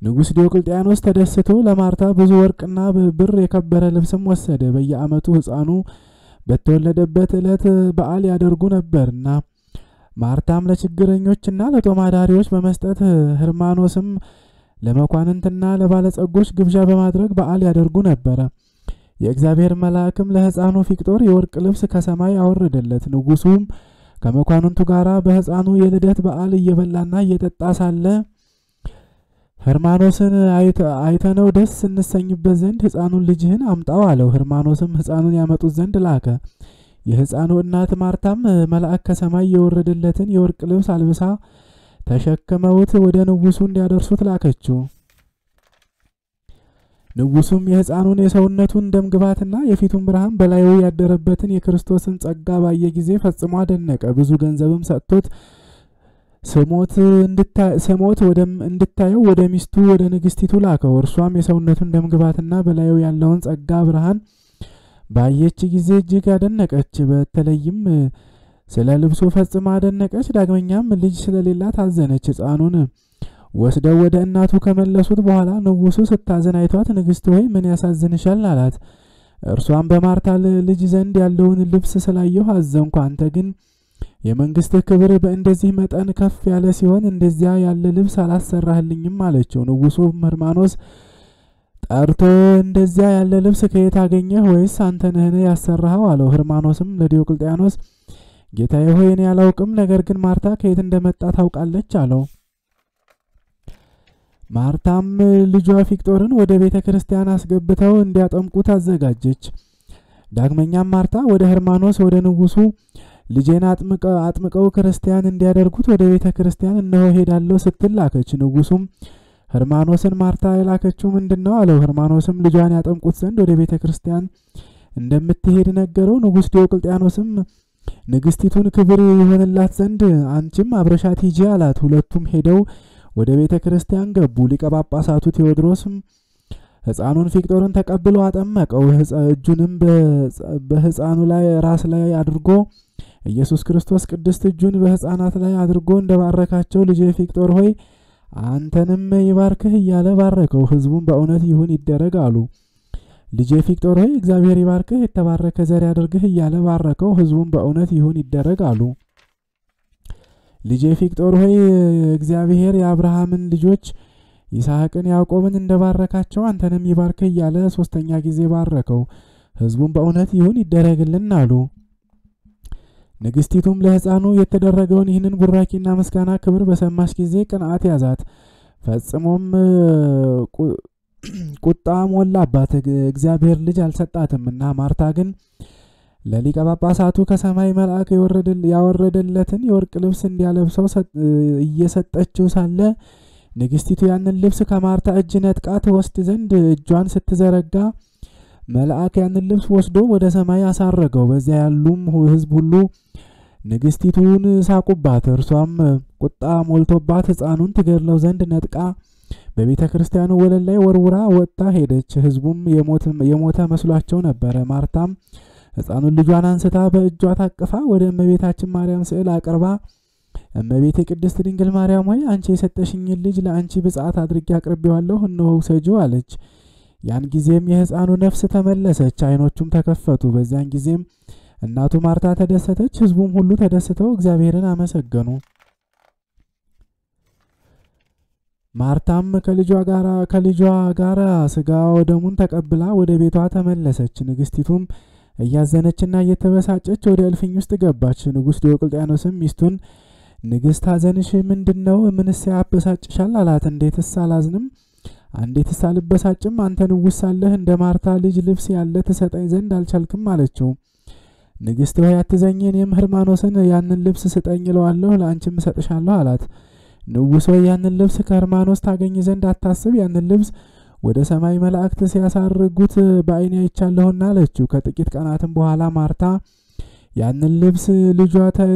[SPEAKER 1] ንጉሥ ዲዮቅልጥያኖስ ተደስቶ ለማርታ ብዙ ወርቅና ብር የከበረ ልብስም ወሰደ። በየዓመቱ ሕፃኑ በተወለደበት ዕለት በዓል ያደርጉ ነበርና ማርታም ለችግረኞችና ለጦማዳሪዎች በመስጠት ህርማኖስም ለመኳንንትና ለባለጸጎች ግብዣ በማድረግ በዓል ያደርጉ ነበረ። የእግዚአብሔር መልአክም ለሕፃኑ ፊቅጦር የወርቅ ልብስ ከሰማይ አወረደለት። ንጉሱም ከመኳንንቱ ጋር በሕፃኑ የልደት በዓል እየበላና እየጠጣ ሳለ ህርማኖስን አይተነው ደስ እንሰኝበት ዘንድ ሕፃኑን ልጅህን አምጣው አለው። ህርማኖስም ሕፃኑን ያመጡት ዘንድ ላከ። የሕፃኑ እናት ማርታም መልአክ ከሰማይ የወረደለትን የወርቅ ልብስ አልብሳ ተሸክመውት ወደ ንጉሱ እንዲያደርሱት ላከችው። ንጉሱም የሕፃኑን የሰውነቱን ግባትና የፊቱን ብርሃን በላዩ ያደረበትን የክርስቶስን ጸጋ ባየ ጊዜ ፈጽሞ አደነቀ። ብዙ ገንዘብም ሰጥቶት ስሞት እንድታየው ወደ ሚስቱ ወደ ንግስቲቱ ላከው። እርሷም የሰውነቱን ደምግባትና በላዩ ያለውን ጸጋ ብርሃን ባየች ጊዜ እጅግ አደነቀች። በተለይም ስለ ልብሱ ፈጽማ አደነቀች። ዳግመኛም ልጅ ስለሌላት አዘነች። ሕፃኑን ወስደው ወደ እናቱ ከመለሱት በኋላ ንጉሱ ስታዘን አይቷት ንግሥት ሆይ ምን ያሳዝንሻል? አላት። እርሷም በማርታ ልጅ ዘንድ ያለውን ልብስ ስላየሁ አዘንኩ። አንተ ግን የመንግስት ክብር በእንደዚህ መጠን ከፍ ያለ ሲሆን እንደዚያ ያለ ልብስ አላሰራህልኝም አለችው። ንጉሱ ሕርማኖስ ጠርቶ እንደዚያ ያለ ልብስ ከየት አገኘህ? ወይስ አንተ ነህን ያሰራኸው? አለው። ህርማኖስም ለዲዮቅልጥያኖስ ጌታዬ ሆይ እኔ አላውቅም፣ ነገር ግን ማርታ ከየት እንደመጣ ታውቃለች አለው። ማርታም ልጇ ፊቅጦርን ወደ ቤተ ክርስቲያን አስገብተው እንዲያጠምቁት አዘጋጀች ዳግመኛም ማርታ ወደ ህርማኖስ ወደ ንጉሱ ልጄን አጥምቀው ክርስቲያን እንዲያደርጉት ወደ ቤተ ክርስቲያን እነሆ ሄዳለሁ ስትል ላከች። ሄርማኖስን ማርታ የላከችው ምንድን ነው አለው። ህርማኖስም ልጇን ያጠምቁት ዘንድ ወደ ቤተ ክርስቲያን እንደምትሄድ ነገረው። ንጉሥ ዲዮቅልጥያኖስም ንግሥቲቱን ክብር ይሆንላት ዘንድ አንቺም አብረሻት ሂጂ አላት። ሁለቱም ሄደው ወደ ቤተ ክርስቲያን ገቡ። ሊቀ ጳጳሳቱ ቴዎድሮስም ሕፃኑን ፊቅጦርን ተቀብሎ አጠመቀው። እጁንም በሕፃኑ ላይ ራስ ላይ አድርጎ ኢየሱስ ክርስቶስ ቅድስት እጁን በሕፃናት ላይ አድርጎ እንደባረካቸው ልጄ ፊቅጦር ሆይ አንተንም ይባርክህ እያለ ባረከው። ህዝቡን በእውነት ይሁን ይደረግ አሉ። ልጄ ፊቅጦር ሆይ እግዚአብሔር ይባርክህ፣ የተባረከ ዘር ያደርግህ እያለ ባረከው። ህዝቡን በእውነት ይሁን ይደረግ አሉ። ልጄ ፊቅጦር ሆይ እግዚአብሔር የአብርሃምን ልጆች ይስሐቅን ያዕቆብን እንደባረካቸው አንተንም ይባርክህ እያለ ሶስተኛ ጊዜ ባረከው። ህዝቡን በእውነት ይሁን ይደረግልን አሉ። ንግስቲቱም ለሕፃኑ የተደረገውን ይህንን ቡራኪና ምስጋና ክብር በሰማች ጊዜ ቅንዓት ያዛት፣ ፈጽሞም ቁጣ ሞላባት። እግዚአብሔር ልጅ አልሰጣትምና። ማርታ ግን ለሊቀ ጳጳሳቱ ከሰማይ መልአክ ያወረደለትን የወርቅ ልብስ እንዲያለብሰው እየሰጠችው ሳለ ንግስቲቱ ያንን ልብስ ከማርታ እጅ ነጥቃ ትወስድ ዘንድ እጇን ስትዘረጋ መልአክ ያንን ልብስ ወስዶ ወደ ሰማይ አሳረገው። በዚያ ያሉም ሕዝብ ሁሉ ንግስቲቱን ሳቁባት። እርሷም ቁጣ ሞልቶባት ሕፃኑን ትገድለው ዘንድ ነጥቃ በቤተ ክርስቲያኑ ወለል ላይ ወርውራ ወጥታ ሄደች። ሕዝቡም የሞተ መስሏቸው ነበረ። ማርታም ሕፃኑን ልጇን አንስታ በእጇ ታቅፋ ወደ እመቤታችን ማርያም ስዕል አቅርባ እመቤቴ ቅድስት ድንግል ማርያም ሆይ አንቺ የሰጠሽኝን ልጅ ለአንቺ ብጽዓት አድርጌ አቅርቤዋለሁ፣ እነሆ ውሰጂው አለች። ያን ጊዜም የሕፃኑ ነፍስ ተመለሰች፣ ዓይኖቹም ተከፈቱ። በዚያን ጊዜም እናቱ ማርታ ተደሰተች፣ ሕዝቡም ሁሉ ተደስተው እግዚአብሔርን አመሰገኑ። ማርታም ከልጇ ጋራ ከልጇ ጋር ስጋ ወደሙን ተቀብላ ወደ ቤቷ ተመለሰች። ንግስቲቱም እያዘነችና እየተበሳጨች ወደ እልፍኝ ውስጥ ገባች። ንጉሥ ዲዮቅልጥያኖስም ሚስቱን ንግሥት ሐዘንሽ ምንድን ነው? ምንስ ያበሳጭሻል? አላት። እንዴትስ አላዝንም? እንዴትስ አልበሳጭም? አንተ ንጉሥ ሳለህ እንደ ማርታ ልጅ ልብስ ያለ ትሰጠኝ ዘንድ አልቻልክም አለችው። ንግሥት ሆይ አትዘኝ፣ እኔም ህርማኖስን ያንን ልብስ ስጠኝ እለዋለሁ፣ ለአንቺም እሰጥሻለሁ አላት። ንጉሥ ሆይ ያንን ልብስ ከህርማኖስ ታገኝ ዘንድ አታስብ፣ ያንን ልብስ ወደ ሰማይ መላእክት ሲያሳርጉት በዓይኔ አይቻለሁና አለችው። ከጥቂት ቀናትም በኋላ ማርታ ያንን ልብስ ልጇ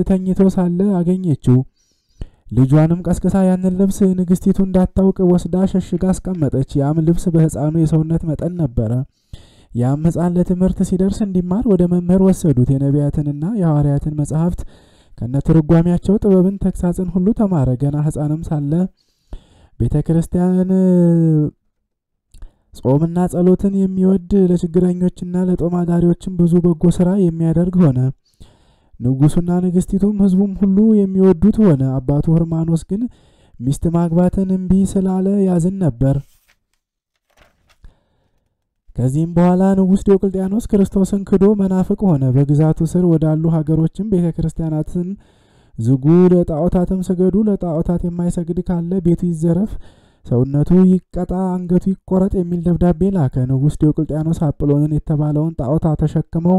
[SPEAKER 1] ተኝቶ ሳለ አገኘችው። ልጇንም ቀስቅሳ ያንን ልብስ ንግሥቲቱ እንዳታውቅ ወስዳ ሸሽጋ አስቀመጠች። ያም ልብስ በሕፃኑ የሰውነት መጠን ነበረ። ያም ሕፃን ለትምህርት ሲደርስ እንዲማር ወደ መምህር ወሰዱት። የነቢያትንና የሐዋርያትን መጽሐፍት ከነ ትርጓሚያቸው ጥበብን፣ ተግሳጽን ሁሉ ተማረ። ገና ሕፃንም ሳለ ቤተ ክርስቲያን ጾምና ጸሎትን የሚወድ ለችግረኞችና ለጦማዳሪዎችም ብዙ በጎ ስራ የሚያደርግ ሆነ። ንጉሱና ንግስቲቱም ህዝቡም ሁሉ የሚወዱት ሆነ። አባቱ ህርማኖስ ግን ሚስት ማግባትን እምቢ ስላለ ያዝን ነበር። ከዚህም በኋላ ንጉሥ ዲዮቅልጥያኖስ ክርስቶስን ክዶ መናፍቅ ሆነ። በግዛቱ ስር ወዳሉ ሀገሮችም ቤተ ክርስቲያናትን ዝጉ፣ ለጣዖታትም ስገዱ። ለጣዖታት የማይሰግድ ካለ ቤቱ ይዘረፍ፣ ሰውነቱ ይቀጣ፣ አንገቱ ይቆረጥ የሚል ደብዳቤ ላከ። ንጉሥ ዲዮቅልጥያኖስ አጵሎንን የተባለውን ጣዖታ ተሸክመው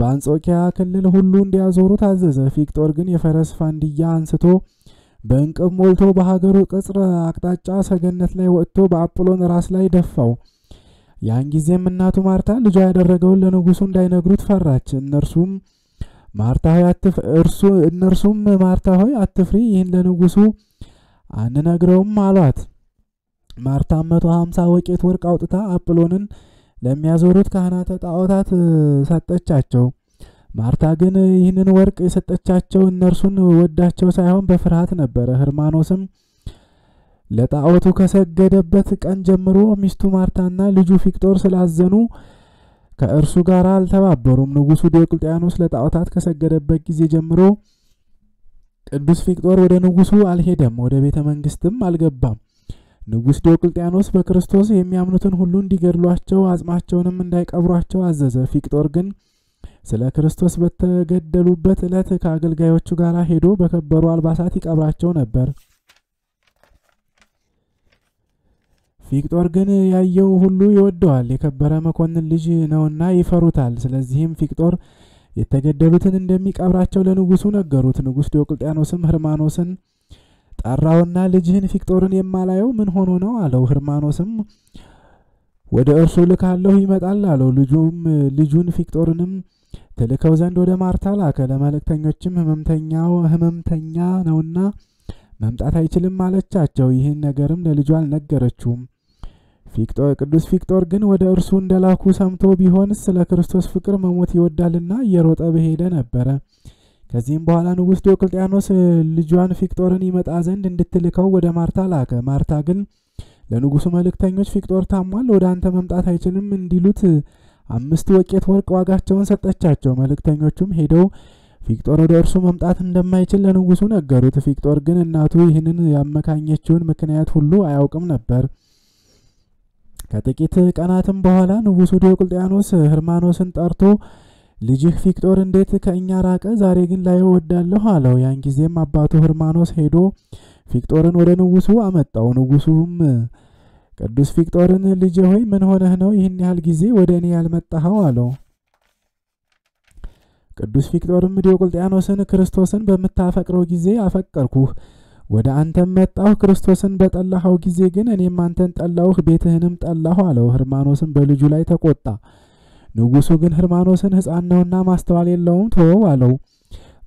[SPEAKER 1] በአንጾኪያ ክልል ሁሉ እንዲያዞሩ ታዘዘ። ፊቅጦር ግን የፈረስ ፋንድያ አንስቶ በእንቅብ ሞልቶ በሀገሩ ቅጽረ አቅጣጫ ሰገነት ላይ ወጥቶ በአጵሎን ራስ ላይ ደፋው። ያን ጊዜም እናቱ ማርታ ልጇ ያደረገውን ለንጉሱ እንዳይነግሩት ፈራች። እነርሱም ማርታ ሆይ እርሱ እነርሱም ማርታ ሆይ አትፍሪ፣ ይህን ለንጉሱ አንነግረውም አሏት። ማርታ 150 ወቄት ወርቅ አውጥታ አጵሎንን ለሚያዞሩት ካህናተ ጣዖታት ሰጠቻቸው። ማርታ ግን ይህንን ወርቅ የሰጠቻቸው እነርሱን ወዳቸው ሳይሆን በፍርሃት ነበረ። ህርማኖስም ለጣዖቱ ከሰገደበት ቀን ጀምሮ ሚስቱ ማርታና ልጁ ፊቅጦር ስላዘኑ ከእርሱ ጋር አልተባበሩም። ንጉሱ ዲዮቅልጥያኖስ ለጣዖታት ከሰገደበት ጊዜ ጀምሮ ቅዱስ ፊቅጦር ወደ ንጉሱ አልሄደም፣ ወደ ቤተ መንግስትም አልገባም። ንጉስ ዲዮቅልጥያኖስ በክርስቶስ የሚያምኑትን ሁሉ እንዲገድሏቸው አጽማቸውንም እንዳይቀብሯቸው አዘዘ። ፊቅጦር ግን ስለ ክርስቶስ በተገደሉበት ዕለት ከአገልጋዮቹ ጋር ሄዶ በከበሩ አልባሳት ይቀብራቸው ነበር። ፊቅጦር ግን ያየው ሁሉ ይወደዋል። የከበረ መኮንን ልጅ ነውና ይፈሩታል። ስለዚህም ፊቅጦር የተገደሉትን እንደሚቀብራቸው ለንጉሱ ነገሩት። ንጉስ ዲዮቅልጥያኖስም ህርማኖስን ጠራውና ልጅህን ፊቅጦርን የማላየው ምን ሆኖ ነው አለው። ህርማኖስም ወደ እርሱ ልካለሁ ይመጣል አለው። ልጁም ልጁን ፊቅጦርንም ትልከው ዘንድ ወደ ማርታ ላከ። ለመልእክተኞችም ህመምተኛው ህመምተኛ ነውና መምጣት አይችልም አለቻቸው። ይህን ነገርም ለልጁ አልነገረችውም። ፊቅጦር ቅዱስ ፊክቶር ግን ወደ እርሱ እንደላኩ ሰምቶ ቢሆን ስለ ክርስቶስ ፍቅር መሞት ይወዳልና እየሮጠ በሄደ ነበረ። ከዚህም በኋላ ንጉሥ ዲዮቅልጥያኖስ ልጇን ፊክቶርን ይመጣ ዘንድ እንድትልከው ወደ ማርታ ላከ። ማርታ ግን ለንጉሱ መልእክተኞች ፊክቶር ታሟል፣ ወደ አንተ መምጣት አይችልም እንዲሉት አምስት ወቄት ወርቅ ዋጋቸውን ሰጠቻቸው። መልእክተኞቹም ሄደው ፊክጦር ወደ እርሱ መምጣት እንደማይችል ለንጉሱ ነገሩት። ፊክጦር ግን እናቱ ይህንን ያመካኘችውን ምክንያት ሁሉ አያውቅም ነበር። ከጥቂት ቀናትም በኋላ ንጉሱ ዲዮቅልጥያኖስ ህርማኖስን ጠርቶ ልጅህ ፊክጦር እንዴት ከእኛ ራቀ? ዛሬ ግን ላይ ወዳለሁ አለው። ያን ጊዜም አባቱ ህርማኖስ ሄዶ ፊክጦርን ወደ ንጉሱ አመጣው። ንጉሱም ቅዱስ ፊክጦርን ልጅ ሆይ ምን ሆነህ ነው ይህን ያህል ጊዜ ወደ እኔ ያልመጣኸው? አለው። ቅዱስ ፊክጦርም ዲዮቅልጥያኖስን ክርስቶስን በምታፈቅረው ጊዜ አፈቀርኩህ ወደ አንተም መጣሁ። ክርስቶስን በጠላኸው ጊዜ ግን እኔም አንተን ጠላሁህ፣ ቤትህንም ጠላሁ አለው። ህርማኖስም በልጁ ላይ ተቆጣ። ንጉሡ ግን ህርማኖስን ሕፃን ነውና ማስተዋል የለውም ተወው አለው።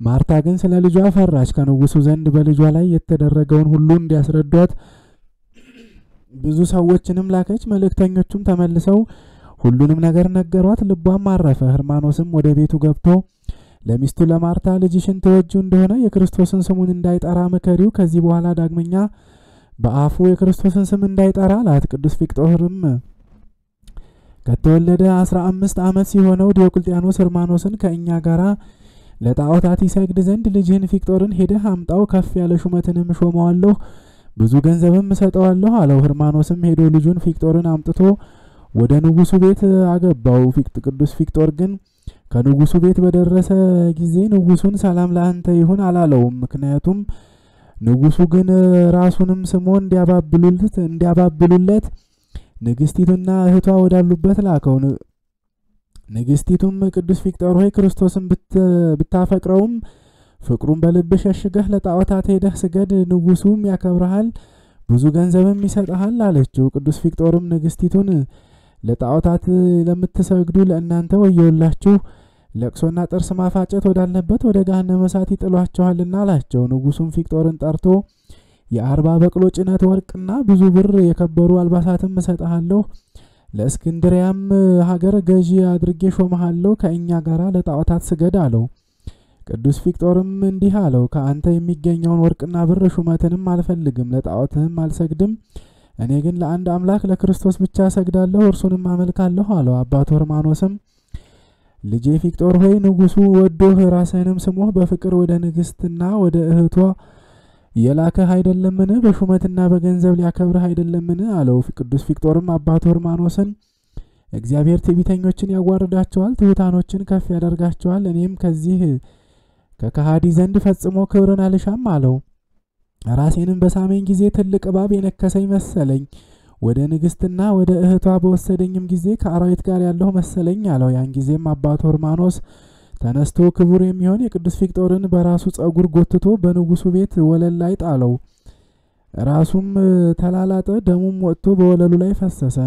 [SPEAKER 1] ማርታ ግን ስለ ልጇ ፈራች። ከንጉሡ ዘንድ በልጇ ላይ የተደረገውን ሁሉ እንዲያስረዷት ብዙ ሰዎችንም ላከች። መልእክተኞቹም ተመልሰው ሁሉንም ነገር ነገሯት። ልቧም አረፈ። ህርማኖስም ወደ ቤቱ ገብቶ ለሚስቱ ለማርታ ልጅሽን ተወጁ እንደሆነ የክርስቶስን ስሙን እንዳይጠራ መከሪው። ከዚህ በኋላ ዳግመኛ በአፉ የክርስቶስን ስም እንዳይጠራ አላት። ቅዱስ ፊቅጦርም ከተወለደ አስራ አምስት ዓመት ሲሆነው ዲዮቅልጥያኖስ እርማኖስን ከእኛ ጋር ለጣዖታት ይሰግድ ዘንድ ልጅህን ፊቅጦርን ሄደህ አምጣው፣ ከፍ ያለ ሹመትንም ሾመዋለሁ፣ ብዙ ገንዘብም እሰጠዋለሁ አለው። ህርማኖስም ሄዶ ልጁን ፊቅጦርን አምጥቶ ወደ ንጉሱ ቤት አገባው። ቅዱስ ፊቅጦር ግን ከንጉሱ ቤት በደረሰ ጊዜ ንጉሱን ሰላም ለአንተ ይሁን አላለውም። ምክንያቱም ንጉሱ ግን ራሱንም ስሞ እንዲያባብሉለት እንዲያባብሉለት ንግስቲቱና እህቷ ወዳሉበት ላከው። ንግስቲቱም ቅዱስ ቪክጦር ሆይ ክርስቶስን ብታፈቅረውም ፍቅሩን በልብ ሸሽገህ ለጣዖታት ሄደህ ስገድ፣ ንጉሱም ያከብረሃል፣ ብዙ ገንዘብም ይሰጠሃል አለችው። ቅዱስ ቪክጦርም ንግስቲቱን ለጣዖታት ለምትሰግዱ ለእናንተ ወየውላችሁ ለቅሶና ጥርስ ማፋጨት ወዳለበት ወደ ገሃነመ እሳት ይጥሏቸዋልና አላቸው። ንጉሱም ፊቅጦርን ጠርቶ የአርባ በቅሎ ጭነት ወርቅና ብዙ ብር የከበሩ አልባሳትም እሰጥሃለሁ፣ ለእስክንድሪያም ሀገር ገዢ አድርጌ ሾመሃለሁ፣ ከእኛ ጋር ለጣዖታት ስገድ አለው። ቅዱስ ፊቅጦርም እንዲህ አለው፣ ከአንተ የሚገኘውን ወርቅና ብር ሹመትንም አልፈልግም፣ ለጣዖትህም አልሰግድም። እኔ ግን ለአንድ አምላክ ለክርስቶስ ብቻ እሰግዳለሁ፣ እርሱንም አመልካለሁ አለው። አባቱ ህርማኖስም ልጄ ፊቅጦር ሆይ ንጉሱ ወዶህ ራስህንም ስሞህ በፍቅር ወደ ንግስትና ወደ እህቷ የላከህ አይደለምን? በሹመትና በገንዘብ ሊያከብርህ አይደለምን? አለው። ቅዱስ ፊቅጦርም አባቱ እርማኖስን እግዚአብሔር ትዕቢተኞችን ያዋርዳቸዋል፣ ትሑታኖችን ከፍ ያደርጋቸዋል። እኔም ከዚህ ከከሃዲ ዘንድ ፈጽሞ ክብርን አልሻም አለው። ራሴንም በሳመኝ ጊዜ ትልቅ እባብ የነከሰኝ መሰለኝ። ወደ ንግስትና ወደ እህቷ በወሰደኝም ጊዜ ከአራዊት ጋር ያለሁ መሰለኝ አለው። ያን ጊዜም አባቱ ርማኖስ ተነስቶ ክቡር የሚሆን የቅዱስ ፊቅጦርን በራሱ ጸጉር ጎትቶ በንጉሱ ቤት ወለል ላይ ጣለው። ራሱም ተላላጠ፣ ደሙም ወጥቶ በወለሉ ላይ ፈሰሰ።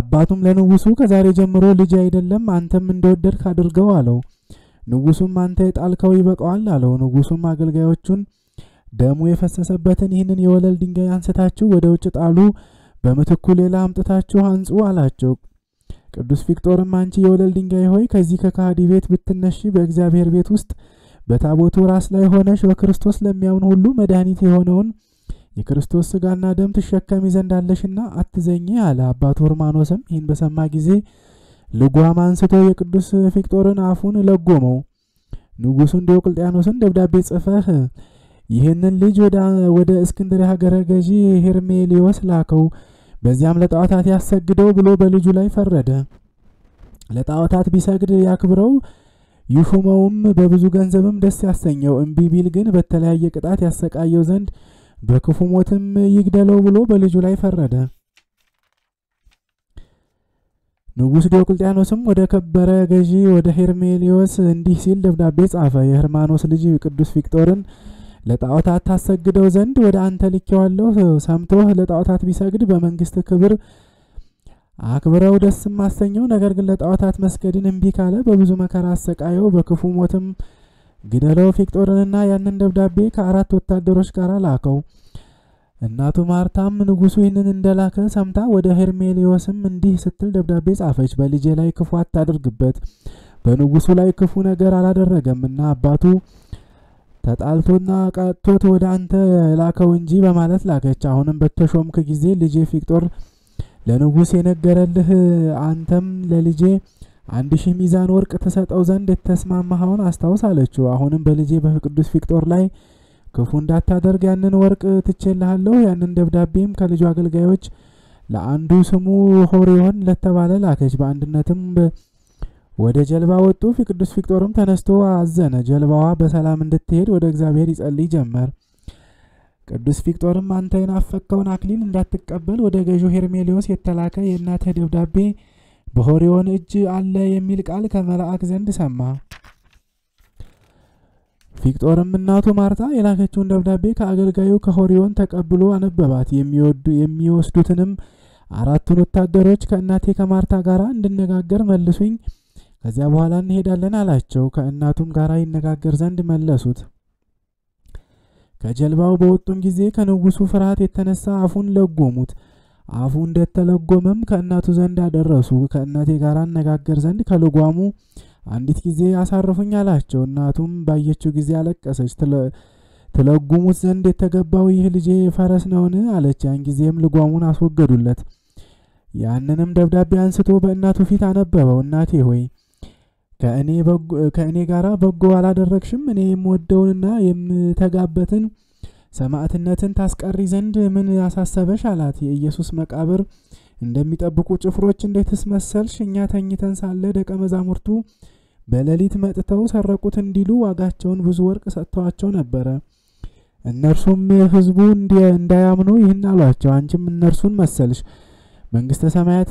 [SPEAKER 1] አባቱም ለንጉሱ ከዛሬ ጀምሮ ልጅ አይደለም፣ አንተም እንደወደድክ አድርገው አለው። ንጉሱም አንተ የጣልከው ይበቃዋል አለው። ንጉሱም አገልጋዮቹን ደሙ የፈሰሰበትን ይህንን የወለል ድንጋይ አንስታችሁ ወደ ውጭ ጣሉ፣ በምትኩ ሌላ አምጥታችሁ አንጹ አላቸው። ቅዱስ ቪክቶርም አንቺ የወለል ድንጋይ ሆይ ከዚህ ከካህዲ ቤት ብትነሺ በእግዚአብሔር ቤት ውስጥ በታቦቱ ራስ ላይ ሆነሽ በክርስቶስ ለሚያምን ሁሉ መድኃኒት የሆነውን የክርስቶስ ስጋና ደም ትሸከሚ ዘንድ አለሽና አትዘኚ አለ። አባቱ ርማኖስም ይህን በሰማ ጊዜ ልጓም አንስቶ የቅዱስ ቪክጦርን አፉን ለጎመው። ንጉሡ ዲዮቅልጥያኖስን ደብዳቤ ጽፈህ ይህንን ልጅ ወደ እስክንድርያ ሀገረ ገዢ ሄርሜሊዮስ ላከው። በዚያም ለጣዖታት ያሰግደው ብሎ በልጁ ላይ ፈረደ። ለጣዖታት ቢሰግድ ያክብረው፣ ይሹመውም፣ በብዙ ገንዘብም ደስ ያሰኘው። እምቢ ቢል ግን በተለያየ ቅጣት ያሰቃየው ዘንድ በክፉ ሞትም ይግደለው ብሎ በልጁ ላይ ፈረደ። ንጉሥ ዲዮቅልጥያኖስም ወደ ከበረ ገዢ ወደ ሄርሜሊዮስ እንዲህ ሲል ደብዳቤ ጻፈ። የህርማኖስ ልጅ ቅዱስ ቪክጦርን ለጣዖታት ታሰግደው ዘንድ ወደ አንተ ልኬዋለሁ። ሰምቶህ ለጣዖታት ቢሰግድ በመንግስት ክብር አክብረው ደስ ማሰኘው ነገር ግን ለጣዖታት መስገድን እምቢ ካለ በብዙ መከራ አሰቃየው፣ በክፉ ሞትም ግደለው። ፊቅጦርንና ያንን ደብዳቤ ከአራት ወታደሮች ጋር ላከው። እናቱ ማርታም ንጉሱ ይህንን እንደላከ ሰምታ ወደ ሄርሜሊዮስም እንዲህ ስትል ደብዳቤ ጻፈች። በልጄ ላይ ክፉ አታድርግበት፣ በንጉሱ ላይ ክፉ ነገር አላደረገምና አባቱ ተጣልቶና ቀጥቶት ወደ አንተ ላከው እንጂ በማለት ላከች። አሁንም በተሾምክ ጊዜ ልጄ ፊቅጦር ለንጉሥ የነገረልህ አንተም ለልጄ አንድ ሺህ ሚዛን ወርቅ ተሰጠው ዘንድ የተስማማኸውን አስታውስ አለችው። አሁንም በልጄ በቅዱስ ፊቅጦር ላይ ክፉ እንዳታደርግ ያንን ወርቅ ትቼልሃለሁ። ያንን ደብዳቤም ከልጁ አገልጋዮች ለአንዱ ስሙ ሆሪዮን ለተባለ ላከች። በአንድነትም ወደ ጀልባ ወጡ። ቅዱስ ፊቅጦርም ተነስቶ አዘነ። ጀልባዋ በሰላም እንድትሄድ ወደ እግዚአብሔር ይጸልይ ጀመር። ቅዱስ ፊቅጦርም አንተ የናፈቅከውን አክሊል እንዳትቀበል ወደ ገዢው ሄርሜሊዮስ የተላከ የእናትህ ደብዳቤ በሆሪዮን እጅ አለ የሚል ቃል ከመልአክ ዘንድ ሰማ። ፊቅጦርም እናቱ ማርታ የላከችውን ደብዳቤ ከአገልጋዩ ከሆሪዮን ተቀብሎ አነበባት። የሚወስዱትንም አራቱን ወታደሮች ከእናቴ ከማርታ ጋር እንድነጋገር መልሱኝ ከዚያ በኋላ እንሄዳለን አላቸው። ከእናቱም ጋር ይነጋገር ዘንድ መለሱት። ከጀልባው በወጡም ጊዜ ከንጉሱ ፍርሃት የተነሳ አፉን ለጎሙት። አፉ እንደተለጎመም ከእናቱ ዘንድ አደረሱ። ከእናቴ ጋር እነጋገር ዘንድ ከልጓሙ አንዲት ጊዜ አሳርፉኝ አላቸው። እናቱም ባየችው ጊዜ አለቀሰች። ትለጉሙት ዘንድ የተገባው ይህ ልጄ ፈረስ ነውን? አለች። ያን ጊዜም ልጓሙን አስወገዱለት። ያንንም ደብዳቤ አንስቶ በእናቱ ፊት አነበበው። እናቴ ሆይ ከእኔ ጋራ በጎ አላደረግሽም። እኔ የምወደውንና የምተጋበትን ሰማዕትነትን ታስቀሪ ዘንድ ምን ያሳሰበሽ አላት። የኢየሱስ መቃብር እንደሚጠብቁ ጭፍሮች እንዴትስ መሰልሽ? እኛ ተኝተን ሳለ ደቀ መዛሙርቱ በሌሊት መጥተው ሰረቁት እንዲሉ ዋጋቸውን ብዙ ወርቅ ሰጥተዋቸው ነበረ። እነርሱም ሕዝቡ እንዳያምኑ ይህን አሏቸው፣ አንቺም እነርሱን መሰልሽ መንግስተ ሰማያት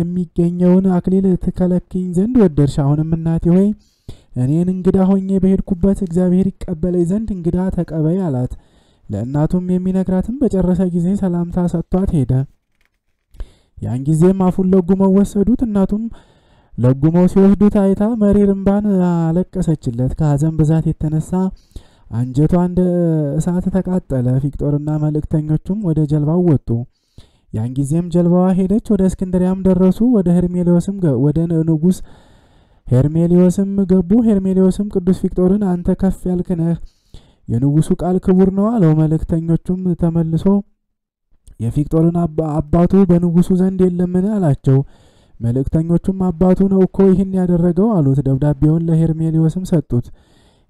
[SPEAKER 1] የሚገኘውን አክሊል ትከለክኝ ዘንድ ወደርሽ አሁንም እናቴ ሆይ እኔን እንግዳ ሆኜ በሄድኩበት እግዚአብሔር ይቀበለኝ ዘንድ እንግዳ ተቀበይ አላት። ለእናቱም የሚነግራትም በጨረሰ ጊዜ ሰላምታ ሰጥቷት ሄደ። ያን ጊዜም አፉን ለጉመው ወሰዱት። እናቱም ለጉመው ሲወስዱት አይታ መሪር እምባን አለቀሰችለት። ከሀዘን ብዛት የተነሳ አንጀቷ እንደ እሳት ተቃጠለ። ፊቅጦርና መልእክተኞቹም ወደ ጀልባው ወጡ። ያን ጊዜም ጀልባዋ ሄደች፣ ወደ እስክንድሪያም ደረሱ። ወደ ሄርሜሊዮስም ወደ ንጉስ ሄርሜሊዮስም ገቡ። ሄርሜሊዮስም ቅዱስ ፊቅጦርን አንተ ከፍ ያልክ ነህ፣ የንጉሱ ቃል ክቡር ነው አለው። መልእክተኞቹም ተመልሶ የፊቅጦርን አባቱ በንጉሱ ዘንድ የለምን አላቸው። መልእክተኞቹም አባቱ ነው እኮ ይህን ያደረገው አሉት። ደብዳቤውን ለሄርሜሊዮስም ሰጡት።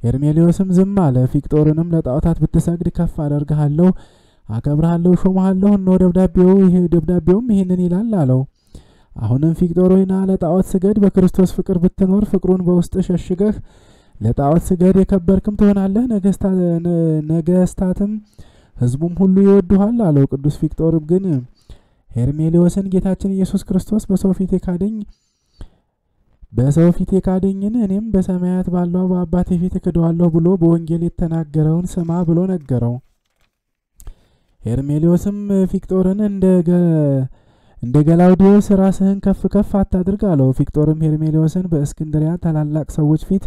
[SPEAKER 1] ሄርሜሊዮስም ዝም አለ። ቪክጦርንም ለጣዖታት ብትሰግድ ከፍ አደርግሃለሁ አከብርሃለሁ፣ ሾመሃለሁ። እነሆ ደብዳቤው ደብዳቤውም ይህንን ይላል አለው። አሁንም ፊቅጦሮይና ለጣዖት ስገድ፣ በክርስቶስ ፍቅር ብትኖር ፍቅሩን በውስጥ ሸሽገህ ለጣዖት ስገድ፣ የከበርክም ትሆናለህ። ነገስታትም ህዝቡም ሁሉ ይወዱሃል አለው። ቅዱስ ፊቅጦር ግን ሄርሜሌዎስን ጌታችን ኢየሱስ ክርስቶስ በሰው ፊት የካደኝ በሰው ፊት የካደኝን እኔም በሰማያት ባለው በአባቴ ፊት እክደዋለሁ ብሎ በወንጌል የተናገረውን ስማ ብሎ ነገረው። ሄርሜሊዮስም ፊቅጦርን እንደ ገላውዲዮስ ራስህን ከፍ ከፍ አታድርግ አለው። ፊቅጦርም ሄርሜሊዮስን በእስክንድሪያ ታላላቅ ሰዎች ፊት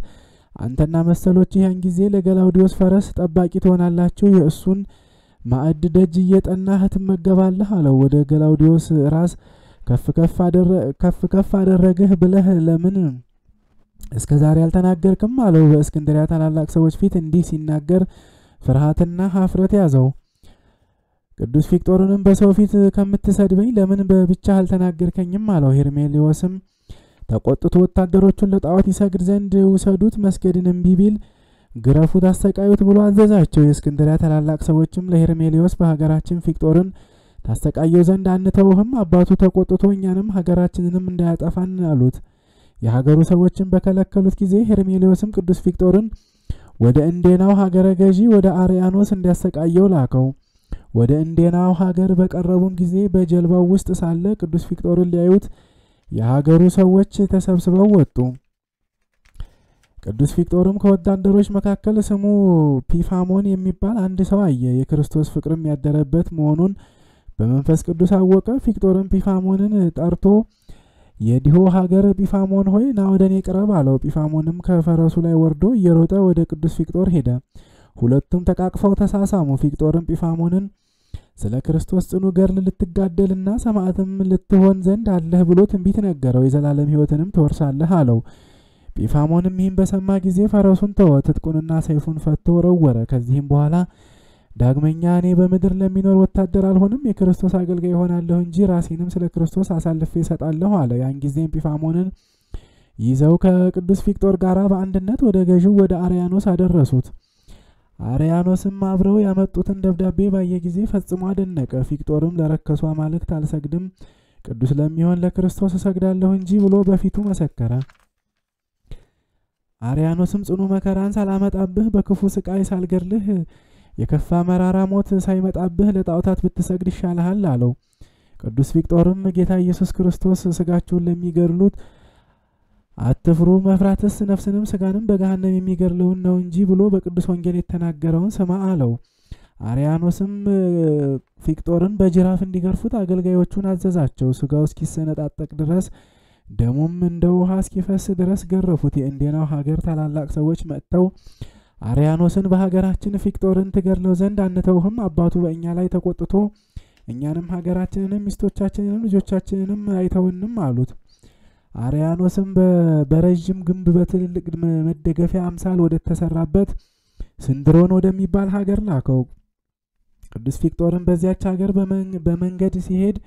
[SPEAKER 1] አንተና መሰሎች ያን ጊዜ ለገላውዲዮስ ፈረስ ጠባቂ ትሆናላችሁ፣ የእሱን ማዕድ ደጅ እየጠናህ ትመገባለህ አለው። ወደ ገላውዲዮስ ራስ ከፍ ከፍ አደረግህ ብለህ ለምን እስከ ዛሬ አልተናገርክም? አለው። በእስክንድሪያ ታላላቅ ሰዎች ፊት እንዲህ ሲናገር ፍርሃትና ሀፍረት ያዘው። ቅዱስ ፊቅጦርንም በሰው ፊት ከምትሰድበኝ ለምን በብቻ አልተናገርከኝም? አለው። ሄርሜሊዮስም ተቆጥቶ ወታደሮቹን ለጣዖት ይሰግድ ዘንድ ውሰዱት፣ መስገድንም ቢቢል ቢል ግረፉት፣ አሰቃዩት ብሎ አዘዛቸው። የእስክንድሪያ ታላላቅ ሰዎችም ለሄርሜሊዮስ በሀገራችን ፊቅጦርን ታሰቃየው ዘንድ አንተውህም፣ አባቱ ተቆጥቶ እኛንም ሀገራችንንም እንዳያጠፋን አሉት። የሀገሩ ሰዎችን በከለከሉት ጊዜ ሄርሜሊዮስም ቅዱስ ፊቅጦርን ወደ እንዴናው ሀገረ ገዢ ወደ አርያኖስ እንዲያሰቃየው ላከው። ወደ እንዴናው ሀገር በቀረቡም ጊዜ በጀልባው ውስጥ ሳለ ቅዱስ ቪክቶርን ሊያዩት የሀገሩ ሰዎች ተሰብስበው ወጡ። ቅዱስ ቪክቶርም ከወታደሮች መካከል ስሙ ፒፋሞን የሚባል አንድ ሰው አየ። የክርስቶስ ፍቅርም ያደረበት መሆኑን በመንፈስ ቅዱስ አወቀ። ቪክቶርም ፒፋሞንን ጠርቶ የዲሆ ሀገር ፒፋሞን ሆይ ና ወደ እኔ ቅረብ አለው። ፒፋሞንም ከፈረሱ ላይ ወርዶ እየሮጠ ወደ ቅዱስ ቪክቶር ሄደ። ሁለቱም ተቃቅፈው ተሳሳሙ። ቪክቶርም ጲፋሞንን ስለ ክርስቶስ ጽኑ ገርል ልትጋደልና ሰማዕትም ልትሆን ዘንድ አለህ ብሎ ትንቢት ነገረው። የዘላለም ሕይወትንም ትወርሳለህ አለው። ጲፋሞንም ይህን በሰማ ጊዜ ፈረሱን ተወ፣ ትጥቁንና ሰይፉን ፈቶ ወረወረ። ከዚህም በኋላ ዳግመኛ እኔ በምድር ለሚኖር ወታደር አልሆንም፣ የክርስቶስ አገልጋይ ይሆናለሁ እንጂ ራሴንም ስለ ክርስቶስ አሳልፌ እሰጣለሁ አለ። ያን ጊዜም ጲፋሞንን ይዘው ከቅዱስ ቪክጦር ጋር በአንድነት ወደ ገዢው ወደ አርያኖስ አደረሱት። አርያኖስም አብረው ያመጡትን ደብዳቤ ባየ ጊዜ ፈጽሞ አደነቀ። ፊቅጦርም ለረከሱ አማልክት አልሰግድም፣ ቅዱስ ለሚሆን ለክርስቶስ እሰግዳለሁ እንጂ ብሎ በፊቱ መሰከረ። አርያኖስም ጽኑ መከራን ሳላመጣብህ በክፉ ስቃይ ሳልገድልህ የከፋ መራራ ሞት ሳይመጣብህ ለጣዖታት ብትሰግድ ይሻልሃል አለው። ቅዱስ ፊቅጦርም ጌታ ኢየሱስ ክርስቶስ ስጋችሁን ለሚገድሉት አትፍሩ መፍራትስ ነፍስንም ስጋንም በገሃነም የሚገድለውን ነው እንጂ ብሎ በቅዱስ ወንጌል የተናገረውን ስማ አለው። አርያኖስም ፊቅጦርን በጅራፍ እንዲገርፉት አገልጋዮቹን አዘዛቸው። ስጋው እስኪሰነጣጠቅ ድረስ ደሙም እንደ ውሃ እስኪፈስ ድረስ ገረፉት። የእንዴናው ሀገር ታላላቅ ሰዎች መጥተው አርያኖስን በሀገራችን ፊቅጦርን ትገድለው ዘንድ አንተውህም፣ አባቱ በእኛ ላይ ተቆጥቶ እኛንም ሀገራችንንም ሚስቶቻችንንም ልጆቻችንንም አይተውንም አሉት። አርያኖስም በረዥም ግንብ በትልልቅ መደገፊያ አምሳል ወደ ተሰራበት ስንድሮን ወደሚባል ሀገር ላከው። ቅዱስ ፊቅጦርን በዚያች ሀገር በመንገድ ሲሄድ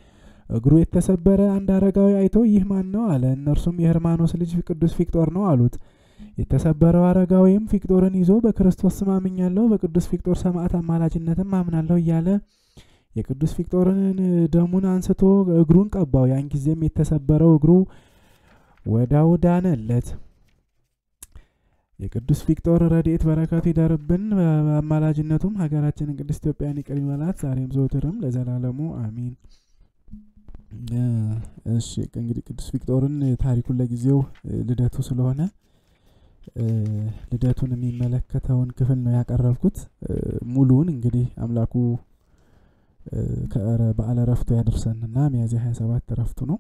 [SPEAKER 1] እግሩ የተሰበረ አንድ አረጋዊ አይቶ ይህ ማን ነው አለ። እነርሱም የህርማኖስ ልጅ ቅዱስ ፊቅጦር ነው አሉት። የተሰበረው አረጋዊም ፊቅጦርን ይዞ በክርስቶስ ስም አምኛለሁ፣ በቅዱስ ፊቅጦር ሰማዕት አማላጅነትም አምናለሁ እያለ የቅዱስ ፊቅጦርን ደሙን አንስቶ እግሩን ቀባው። ያን ጊዜም የተሰበረው እግሩ ወዳው ዳነለት። የቅዱስ ቪክቶር ረድኤት በረከቱ ይደርብን፣ በአማላጅነቱም ሀገራችንን ቅድስት ኢትዮጵያን ይቅር ይበላት ዛሬም ዘወትርም ለዘላለሙ አሚን። እሺ እንግዲህ ቅዱስ ቪክቶርን ታሪኩን ለጊዜው ልደቱ ስለሆነ ልደቱን የሚመለከተውን ክፍል ነው ያቀረብኩት። ሙሉውን እንግዲህ አምላኩ ከበዓለ እረፍቱ ያደርሰንና ሚያዝያ 27 ረፍቱ ነው።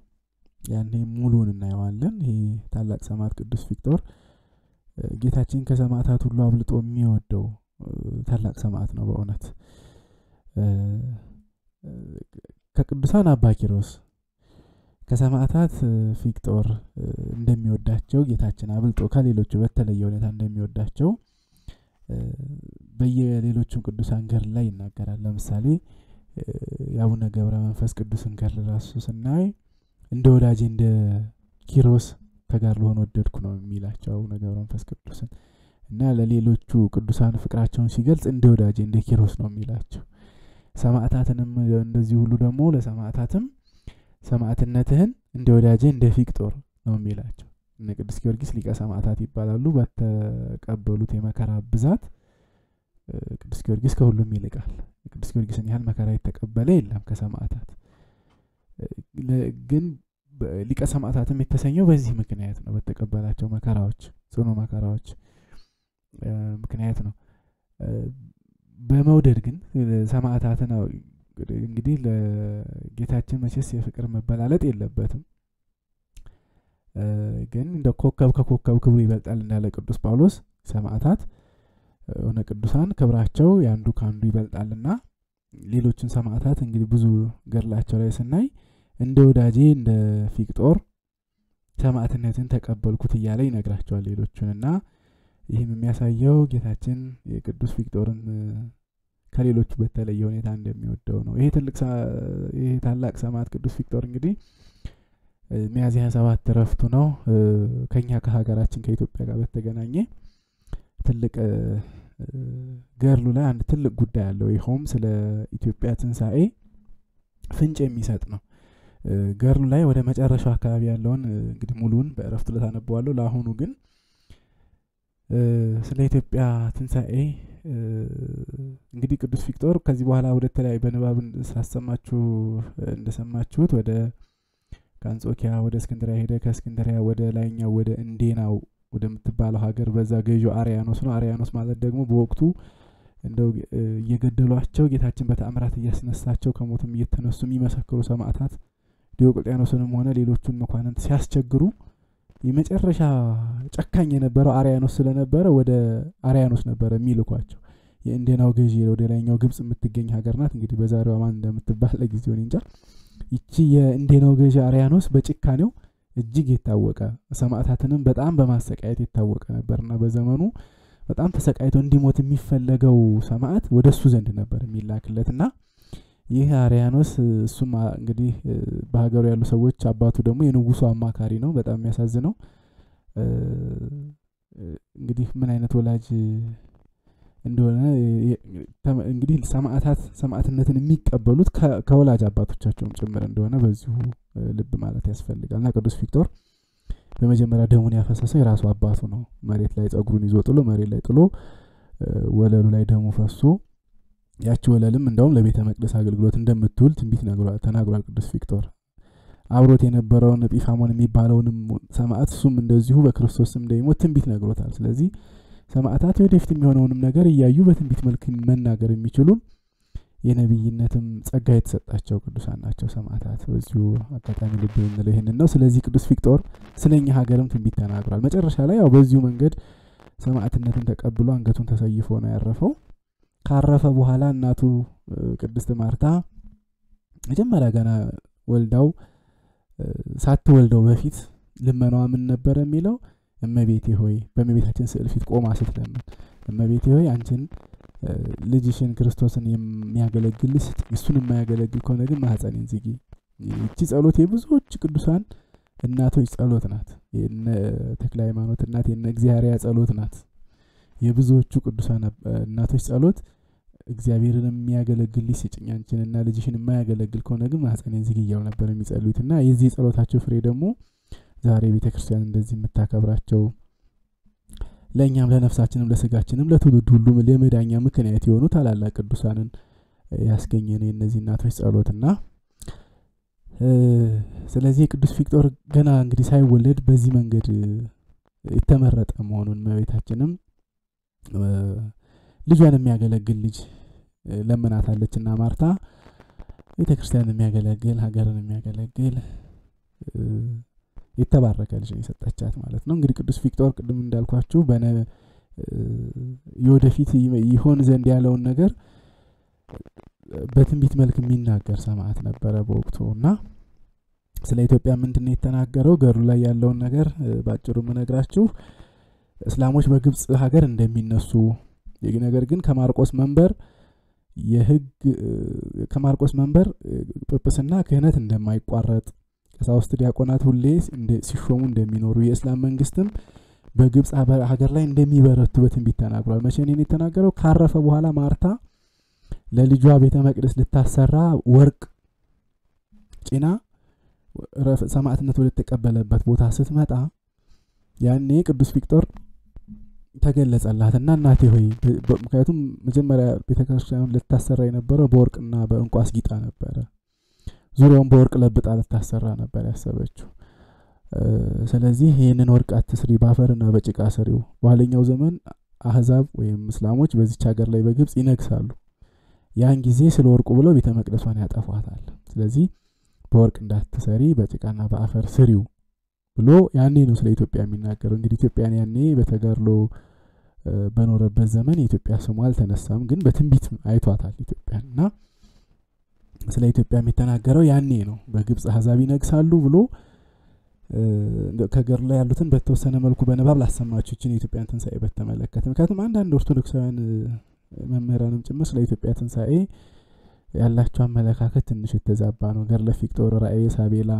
[SPEAKER 1] ያኔ ሙሉን እናየዋለን። ይህ ታላቅ ሰማዕት ቅዱስ ቪክቶር ጌታችን ከሰማዕታት ሁሉ አብልጦ የሚወደው ታላቅ ሰማዕት ነው። በእውነት ከቅዱሳን አባ ኪሮስ ከሰማዕታት ቪክቶር እንደሚወዳቸው ጌታችን አብልጦ ከሌሎቹ በተለየ ሁኔታ እንደሚወዳቸው በየሌሎቹም ቅዱሳን ገድል ላይ ይናገራል። ለምሳሌ የአቡነ ገብረ መንፈስ ቅዱስን ገድል ራሱ ስናይ እንደ ወዳጅ እንደ ኪሮስ ተጋር ለሆን ወደድኩ ነው የሚላቸው ነገረ መንፈስ ቅዱስን እና ለሌሎቹ ቅዱሳን ፍቅራቸውን ሲገልጽ እንደ ወዳጅ እንደ ኪሮስ ነው የሚላቸው። ሰማዕታትንም እንደዚህ ሁሉ ደግሞ ለሰማዕታትም ሰማዕትነትህን እንደ ወዳጄ እንደ ፊቅጦር ነው የሚላቸው። እነ ቅዱስ ጊዮርጊስ ሊቀ ሰማዕታት ይባላሉ። በተቀበሉት የመከራ ብዛት ቅዱስ ጊዮርጊስ ከሁሉም ይልቃል። ቅዱስ ጊዮርጊስን ያህል መከራ የተቀበለ የለም ከሰማዕታት። ግን ሊቀ ሰማዕታትም የተሰኘው በዚህ ምክንያት ነው፣ በተቀበላቸው መከራዎች፣ ጽኑ መከራዎች ምክንያት ነው። በመውደድ ግን ነው። እንግዲህ ለጌታችን መቼስ የፍቅር መበላለጥ የለበትም። ግን እንደ ኮከብ ከኮከብ ክብሩ ይበልጣል እንዳለ ቅዱስ ጳውሎስ ሰማዕታት ሆነ ቅዱሳን ክብራቸው የአንዱ ከአንዱ ይበልጣልና ሌሎችን ሰማዕታት እንግዲህ ብዙ ገድላቸው ላይ ስናይ እንደ ወዳጄ እንደ ፊቅጦር ሰማዕትነትን ተቀበልኩት እያለ ይነግራቸዋል ሌሎቹን እና ይህም የሚያሳየው ጌታችን የቅዱስ ፊቅጦርን ከሌሎቹ በተለየ ሁኔታ እንደሚወደው ነው። ይሄ ትልቅ ይሄ ታላቅ ሰማዕት ቅዱስ ፊቅጦር እንግዲህ ሚያዝያ ሀያ ሰባት ረፍቱ ነው። ከኛ ከሀገራችን ከኢትዮጵያ ጋር በተገናኘ ትልቅ ገድሉ ላይ አንድ ትልቅ ጉዳይ አለው። ይኸውም ስለ ኢትዮጵያ ትንሣኤ ፍንጭ የሚሰጥ ነው። ገርሉ ላይ ወደ መጨረሻው አካባቢ ያለውን እንግዲህ ሙሉውን በእረፍት ዕለት አነበዋለሁ። ለአሁኑ ግን ስለ ኢትዮጵያ ትንሣኤ እንግዲህ ቅዱስ ፊክቶር ከዚህ በኋላ ወደ ተለያዩ በንባብ ሳሰማችሁ እንደሰማችሁት ወደ ከአንጾኪያ ወደ እስክንድሪያ ሄደ። ከእስክንድሪያ ወደ ላይኛው ወደ እንዴናው ወደምትባለው ሀገር በዛ ገዢ አርያኖስ ነው። አርያኖስ ማለት ደግሞ በወቅቱ እንደው እየገደሏቸው ጌታችን በተአምራት እያስነሳቸው ከሞትም እየተነሱ የሚመሰክሩ ሰማዕታት ዲዮቅልጥያኖስንም ሆነ ሌሎቹን መኳንንት ሲያስቸግሩ የመጨረሻ ጨካኝ የነበረው አርያኖስ ስለነበረ ወደ አርያኖስ ነበረ የሚልኳቸው። የእንዴናው ገዢ ወደ ላይኛው ግብጽ የምትገኝ ሀገር ናት። እንግዲህ በዛሬዋ ማን እንደምትባል ለጊዜው እኔ እንጃ። ይቺ የእንዴናው ገዢ አርያኖስ በጭካኔው እጅግ የታወቀ ሰማዕታትንም በጣም በማሰቃየት የታወቀ ነበርና በዘመኑ በጣም ተሰቃይቶ እንዲሞት የሚፈለገው ሰማዕት ወደ እሱ ዘንድ ነበር የሚላክለትና ይህ አርያኖስ እሱም እንግዲህ በሀገሩ ያሉ ሰዎች አባቱ ደግሞ የንጉሱ አማካሪ ነው። በጣም የሚያሳዝነው እንግዲህ ምን አይነት ወላጅ እንደሆነ እንግዲህ ሰማዕታት ሰማዕትነትን የሚቀበሉት ከወላጅ አባቶቻቸውም ጭምር እንደሆነ በዚሁ ልብ ማለት ያስፈልጋል እና ቅዱስ ቪክቶር በመጀመሪያ ደሙን ያፈሰሰው የራሱ አባቱ ነው። መሬት ላይ ጸጉሩን ይዞ ጥሎ መሬት ላይ ጥሎ ወለሉ ላይ ደሙ ፈሶ ያቺ ወለልም እንደውም ለቤተ መቅደስ አገልግሎት እንደምትውል ትንቢት ተናግሯል ቅዱስ ቪክቶር። አብሮት የነበረውን ጲፋሞን የሚባለውንም ሰማዕት እሱም እንደዚሁ በክርስቶስም ደግሞ ትንቢት ነግሮታል። ስለዚህ ሰማዕታት ወደፊት የሚሆነውንም ነገር እያዩ በትንቢት መልክ መናገር የሚችሉ የነቢይነትም ጸጋ የተሰጣቸው ቅዱሳን ናቸው ሰማዕታት። በዚሁ አጋጣሚ ልብ የምንለው ይህንን ነው። ስለዚህ ቅዱስ ቪክጦር ስለኛ ሀገርም ትንቢት ተናግሯል። መጨረሻ ላይ ያው በዚሁ መንገድ ሰማዕትነትን ተቀብሎ አንገቱን ተሰይፎ ነው ያረፈው። ካረፈ በኋላ እናቱ ቅድስት ማርታ መጀመሪያ ገና ወልዳው ሳትወልደው በፊት ልመናዋ ምን ነበር የሚለው እመቤቴ ሆይ በእመቤታችን ስዕል ፊት ቆማ ስትለምን እመቤቴ ሆይ አንቺን ልጅሽን ክርስቶስን የሚያገለግል ስጥ እሱን የማያገለግል ከሆነ ግን ማህፀኔን ዝጊ። ይቺ ጸሎት የብዙዎች ቅዱሳን እናቶች ጸሎት ናት። የነ ተክለ ሃይማኖት እናት የነ እግዚአብሔር ጸሎት ናት። የብዙዎቹ ቅዱሳን እናቶች ጸሎት እግዚአብሔርን የሚያገለግል ልጅ ስጭኝ አንቺንና ልጅሽን የማያገለግል ከሆነ ግን ማኅፀኔን ዝግ እያሉ ነበር የሚጸልዩት እና የዚህ ጸሎታቸው ፍሬ ደግሞ ዛሬ ቤተ ክርስቲያን እንደዚህ የምታከብራቸው ለእኛም ለነፍሳችንም ለስጋችንም ለትውልድ ሁሉም ለመዳኛ ምክንያት የሆኑ ታላላቅ ቅዱሳንን ያስገኘን የእነዚህ እናቶች ጸሎትና ስለዚህ የቅዱስ ፊቅጦር ገና እንግዲህ ሳይወለድ በዚህ መንገድ የተመረጠ መሆኑን መቤታችንም ልጇን የሚያገለግል ልጅ ለምናታለች እና ማርታ ቤተ ክርስቲያን የሚያገለግል ሀገርን የሚያገለግል የተባረከ ልጅ የሰጠቻት ማለት ነው። እንግዲህ ቅዱስ ቪክቶር ቅድም እንዳልኳችሁ በነ የወደፊት ይሆን ዘንድ ያለውን ነገር በትንቢት መልክ የሚናገር ሰማዕት ነበረ በወቅቱ እና ስለ ኢትዮጵያ ምንድን የተናገረው ገሩ ላይ ያለውን ነገር በአጭሩ የምነግራችሁ እስላሞች በግብጽ ሀገር እንደሚነሱ ነገር ግን ከማርቆስ መንበር የህግ ከማርቆስ መንበር ጵጵስና ክህነት እንደማይቋረጥ ቀሳውስት ዲያቆናት ሁሌ ሲሾሙ እንደሚኖሩ የእስላም መንግስትም በግብፅ ሀገር ላይ እንደሚበረቱ በትንቢት ተናግሯል። መቼ ነው የተናገረው? ካረፈ በኋላ ማርታ ለልጇ ቤተ መቅደስ ልታሰራ ወርቅ ጭና ሰማዕትነት ወደተቀበለበት ቦታ ስትመጣ ያኔ ቅዱስ ቪክቶር ተገለጸላትና እናቴ ሆይ ምክንያቱም መጀመሪያ ቤተክርስቲያኑ ልታሰራ የነበረው በወርቅና በእንቁ አስጊጣ ነበረ። ዙሪያውን በወርቅ ለብጣ ልታሰራ ነበር ያሰበችው። ስለዚህ ይህንን ወርቅ አትስሪ፣ በአፈርና በጭቃ ስሪው። በኋለኛው ዘመን አህዛብ ወይም እስላሞች በዚች ሀገር ላይ በግብጽ ይነግሳሉ። ያን ጊዜ ስለ ወርቁ ብለው ቤተ መቅደሷን ያጠፏታል። ስለዚህ በወርቅ እንዳትሰሪ፣ በጭቃና በአፈር ስሪው ብሎ ያኔ ነው ስለ ኢትዮጵያ የሚናገረው። እንግዲህ ኢትዮጵያን ያኔ በተጋድሎ በኖረበት ዘመን የኢትዮጵያ ስሙ አልተነሳም፣ ግን በትንቢት አይቷታል ኢትዮጵያ እና ስለ ኢትዮጵያ የሚተናገረው ያኔ ነው። በግብፅ አህዛብ ይነግሳሉ ብሎ ከገር ላይ ያሉትን በተወሰነ መልኩ በንባብ ላሰማችሁ የኢትዮጵያን ትንሣኤ በተመለከተ። ምክንያቱም አንዳንድ ኦርቶዶክሳውያን መምህራንም ጭምር ስለ ኢትዮጵያ ትንሣኤ ያላቸው አመለካከት ትንሽ የተዛባ ነው። ገር ፊቅጦር፣ ራእየ ሳቤላ፣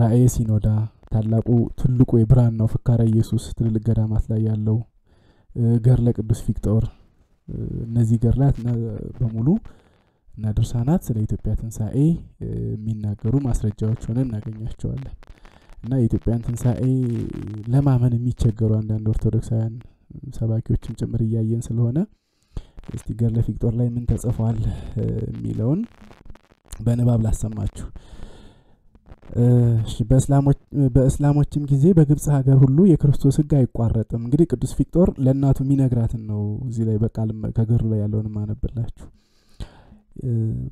[SPEAKER 1] ራእየ ሲኖዳ፣ ታላቁ ትልቁ የብራናው ፍካረ ኢየሱስ፣ ትልልቅ ገዳማት ላይ ያለው ገር ቅዱስ ቪክጦር እነዚህ ገርላት በሙሉ እና ድርሳናት ስለ ኢትዮጵያ ትንሣኤ የሚናገሩ ማስረጃዎች ሆነን እናገኛቸዋለን። እና የኢትዮጵያን ትንሣኤ ለማመን የሚቸገሩ አንዳንድ ኦርቶዶክሳውያን ሰባኪዎችም ጭምር እያየን ስለሆነ እስቲ ገር ፊቅጦር ላይ ምን ተጽፏል የሚለውን በንባብ ላሰማችሁ። በእስላሞችም ጊዜ በግብፅ ሀገር ሁሉ የክርስቶስ ህግ አይቋረጥም። እንግዲህ ቅዱስ ቪክጦር ለእናቱ የሚነግራትን ነው እዚህ ላይ በቃል ከገሩ ላይ ያለውን ማነብላችሁ።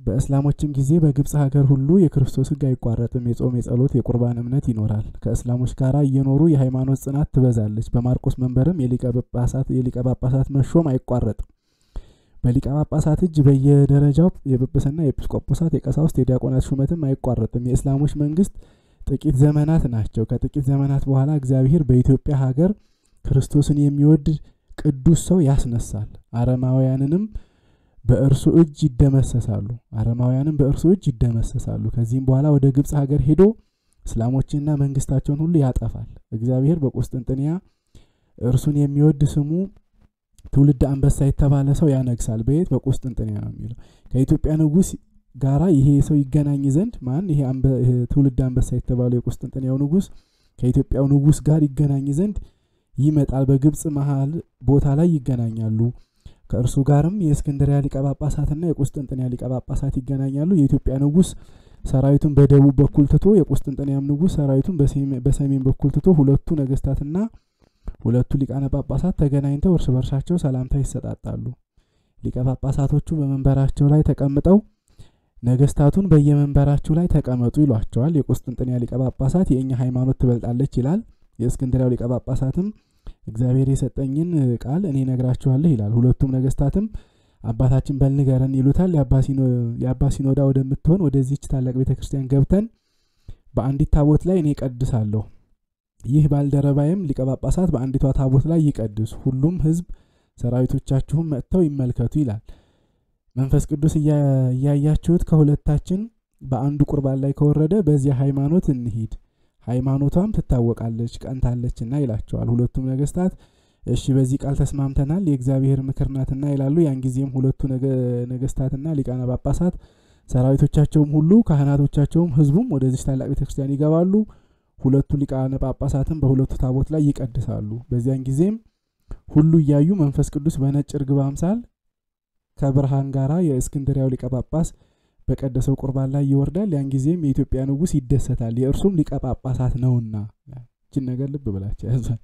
[SPEAKER 1] በእስላሞችም ጊዜ በግብፅ ሀገር ሁሉ የክርስቶስ ህግ አይቋረጥም። የጾም የጸሎት፣ የቁርባን እምነት ይኖራል። ከእስላሞች ጋር እየኖሩ የሃይማኖት ጽናት ትበዛለች። በማርቆስ መንበርም የሊቀ ጳጳሳት መሾም አይቋረጥም። በሊቀ ጳጳሳት እጅ በየደረጃው የጵጵስና፣ የኤጲስቆጶሳት፣ የቀሳውስት፣ የዲያቆናት ሹመትም አይቋረጥም። የእስላሞች መንግስት ጥቂት ዘመናት ናቸው። ከጥቂት ዘመናት በኋላ እግዚአብሔር በኢትዮጵያ ሀገር ክርስቶስን የሚወድ ቅዱስ ሰው ያስነሳል። አረማውያንንም በእርሱ እጅ ይደመሰሳሉ። አረማውያንም በእርሱ እጅ ይደመሰሳሉ። ከዚህም በኋላ ወደ ግብፅ ሀገር ሄዶ እስላሞችንና መንግስታቸውን ሁሉ ያጠፋል። እግዚአብሔር በቁስጥንጥንያ እርሱን የሚወድ ስሙ ትውልድ አንበሳ የተባለ ሰው ያነግሳል በየት በቁስጥንጥንያ ነው የሚለው ከኢትዮጵያ ንጉስ ጋራ ይሄ ሰው ይገናኝ ዘንድ ማን ይሄ ትውልድ አንበሳ የተባለው የቁስጥንጥንያው ንጉስ ከኢትዮጵያው ንጉስ ጋር ይገናኝ ዘንድ ይመጣል በግብፅ መሀል ቦታ ላይ ይገናኛሉ ከእርሱ ጋርም የእስክንድሪያ ሊቀ ጳጳሳትና የቁስጥንጥንያ ሊቀ ጳጳሳት ይገናኛሉ የኢትዮጵያ ንጉስ ሰራዊቱን በደቡብ በኩል ትቶ የቁስጥንጥንያም ንጉስ ሰራዊቱን በሰሜን በኩል ትቶ ሁለቱ ነገስታትና ሁለቱ ሊቃነ ጳጳሳት ተገናኝተው እርስ በርሳቸው ሰላምታ ይሰጣጣሉ። ሊቀ ጳጳሳቶቹ በመንበራቸው ላይ ተቀምጠው ነገስታቱን በየመንበራችሁ ላይ ተቀመጡ ይሏቸዋል። የቁስጥንጥንያ ሊቀ ጳጳሳት የእኛ ሃይማኖት ትበልጣለች ይላል። የእስክንድሪያው ሊቀ ጳጳሳትም እግዚአብሔር የሰጠኝን ቃል እኔ ነግራችኋለሁ ይላል። ሁለቱም ነገስታትም አባታችን በልንገረን ይሉታል። የአባ ሲኖዳ ወደምትሆን ወደዚች ታላቅ ቤተ ክርስቲያን ገብተን በአንዲት ታቦት ላይ እኔ ቀድሳለሁ ይህ ባልደረባይም ሊቀ ጳጳሳት በአንዲቷ ታቦት ላይ ይቀድስ፣ ሁሉም ህዝብ ሰራዊቶቻችሁም መጥተው ይመልከቱ ይላል። መንፈስ ቅዱስ እያያችሁት ከሁለታችን በአንዱ ቁርባን ላይ ከወረደ በዚያ ሃይማኖት እንሂድ፣ ሃይማኖቷም ትታወቃለች ቀንታለችና ይላቸዋል። ሁለቱም ነገስታት እሺ በዚህ ቃል ተስማምተናል፣ የእግዚአብሔር ምክር ናትና ይላሉ። ያን ጊዜም ሁለቱ ነገስታትና ሊቃነ ጳጳሳት ሰራዊቶቻቸውም ሁሉ ካህናቶቻቸውም ህዝቡም ወደዚች ታላቅ ቤተክርስቲያን ይገባሉ። ሁለቱ ሊቃነ ጳጳሳትን በሁለቱ ታቦት ላይ ይቀድሳሉ። በዚያን ጊዜም ሁሉ እያዩ መንፈስ ቅዱስ በነጭ ርግብ አምሳል ከብርሃን ጋራ የእስክንድሪያው ሊቀ ጳጳስ በቀደሰው ቁርባን ላይ ይወርዳል። ያን ጊዜም የኢትዮጵያ ንጉሥ ይደሰታል፣ የእርሱም ሊቀ ጳጳሳት ነውና። ይችን ነገር ልብ ብላቸው ያዟት።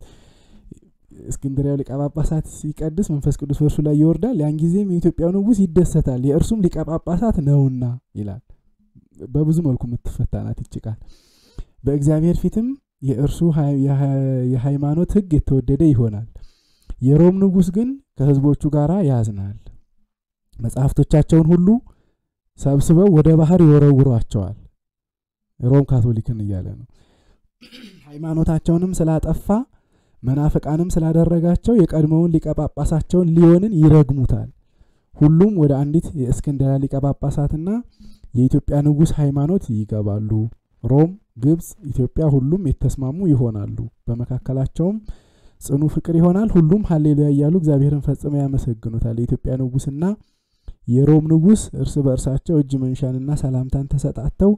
[SPEAKER 1] እስክንድሪያው ሊቀ ጳጳሳት ሲቀድስ መንፈስ ቅዱስ በእርሱ ላይ ይወርዳል። ያን ጊዜም የኢትዮጵያ ንጉሥ ይደሰታል፣ የእርሱም ሊቀ ጳጳሳት ነውና ይላል። በብዙ መልኩ የምትፈታናት ይችቃል። በእግዚአብሔር ፊትም የእርሱ የሃይማኖት ሕግ የተወደደ ይሆናል። የሮም ንጉሥ ግን ከሕዝቦቹ ጋር ያዝናል። መጽሐፍቶቻቸውን ሁሉ ሰብስበው ወደ ባህር ይወረውሯቸዋል። ሮም ካቶሊክን እያለ ነው። ሃይማኖታቸውንም ስላጠፋ መናፍቃንም ስላደረጋቸው የቀድሞውን ሊቀ ጳጳሳቸውን ሊዮንን ይረግሙታል። ሁሉም ወደ አንዲት የእስክንድራ ሊቀ ጳጳሳትና የኢትዮጵያ ንጉሥ ሃይማኖት ይገባሉ። ሮም፣ ግብፅ፣ ኢትዮጵያ ሁሉም የተስማሙ ይሆናሉ። በመካከላቸውም ጽኑ ፍቅር ይሆናል። ሁሉም ሀሌሉያ እያሉ እግዚአብሔርን ፈጽመው ያመሰግኑታል። የኢትዮጵያ ንጉሥና የሮም ንጉሥ እርስ በእርሳቸው እጅ መንሻንና ሰላምታን ተሰጣተው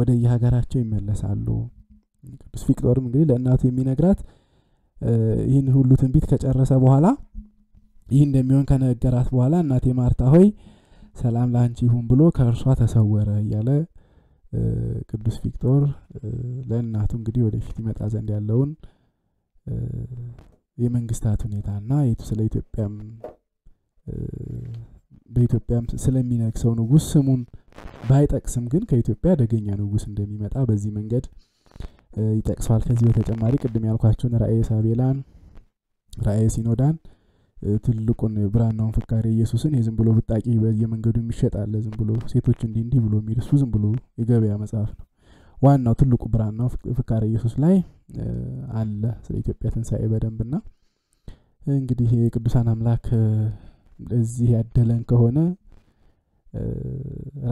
[SPEAKER 1] ወደ የሀገራቸው ይመለሳሉ። ቅዱስ ፊቅጦርም እንግዲህ ለእናቱ የሚነግራት ይህን ሁሉ ትንቢት ከጨረሰ በኋላ ይህ እንደሚሆን ከነገራት በኋላ እናቴ ማርታ ሆይ ሰላም ለአንቺ ይሁን ብሎ ከእርሷ ተሰወረ እያለ ቅዱስ ቪክቶር ለእናቱ እንግዲህ ወደፊት ይመጣ ዘንድ ያለውን የመንግስታት ሁኔታ ስለ ኢትዮጵያም በኢትዮጵያም ስለሚነግሰው ንጉስ ስሙን ባይጠቅስም ግን ከኢትዮጵያ አደገኛ ንጉስ እንደሚመጣ በዚህ መንገድ ይጠቅሳል። ከዚህ በተጨማሪ ቅድም ያልኳቸውን ራእየ ሳቤላን፣ ራእየ ሲኖዳን ትልቁን ብራናውን ፍካሬ ኢየሱስን ይህ ዝም ብሎ ብጣቂ በየመንገዱ የሚሸጥ ዝም ብሎ ሴቶች እንዲህ እንዲህ ብሎ የሚል እሱ ዝም ብሎ የገበያ መጽሐፍ ነው። ዋናው ትልቁ ብራናው ፍካሬ ኢየሱስ ላይ አለ ስለ ኢትዮጵያ ትንሣኤ በደንብና እንግዲህ የቅዱሳን አምላክ እዚህ ያደለን ከሆነ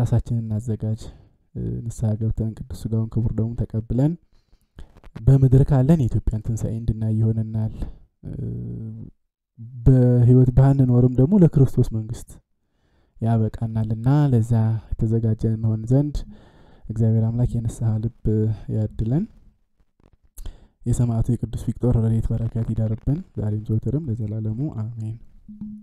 [SPEAKER 1] ራሳችንን እናዘጋጅ። ንስሐ ገብተን ቅዱስ ስጋውን ክቡር ደሙን ተቀብለን በምድር ካለን የኢትዮጵያን ትንሣኤ እንድናይ ይሆነናል። በህይወት ባንኖርም ደግሞ ለክርስቶስ መንግስት ያበቃናልና ለዛ የተዘጋጀ እንሆን ዘንድ እግዚአብሔር አምላክ የንስሐ ልብ ያድለን። የሰማዕቱ የቅዱስ ቪክቶር ረድኤት በረከት ይደርብን ዛሬም ዘወትርም ለዘላለሙ አሜን።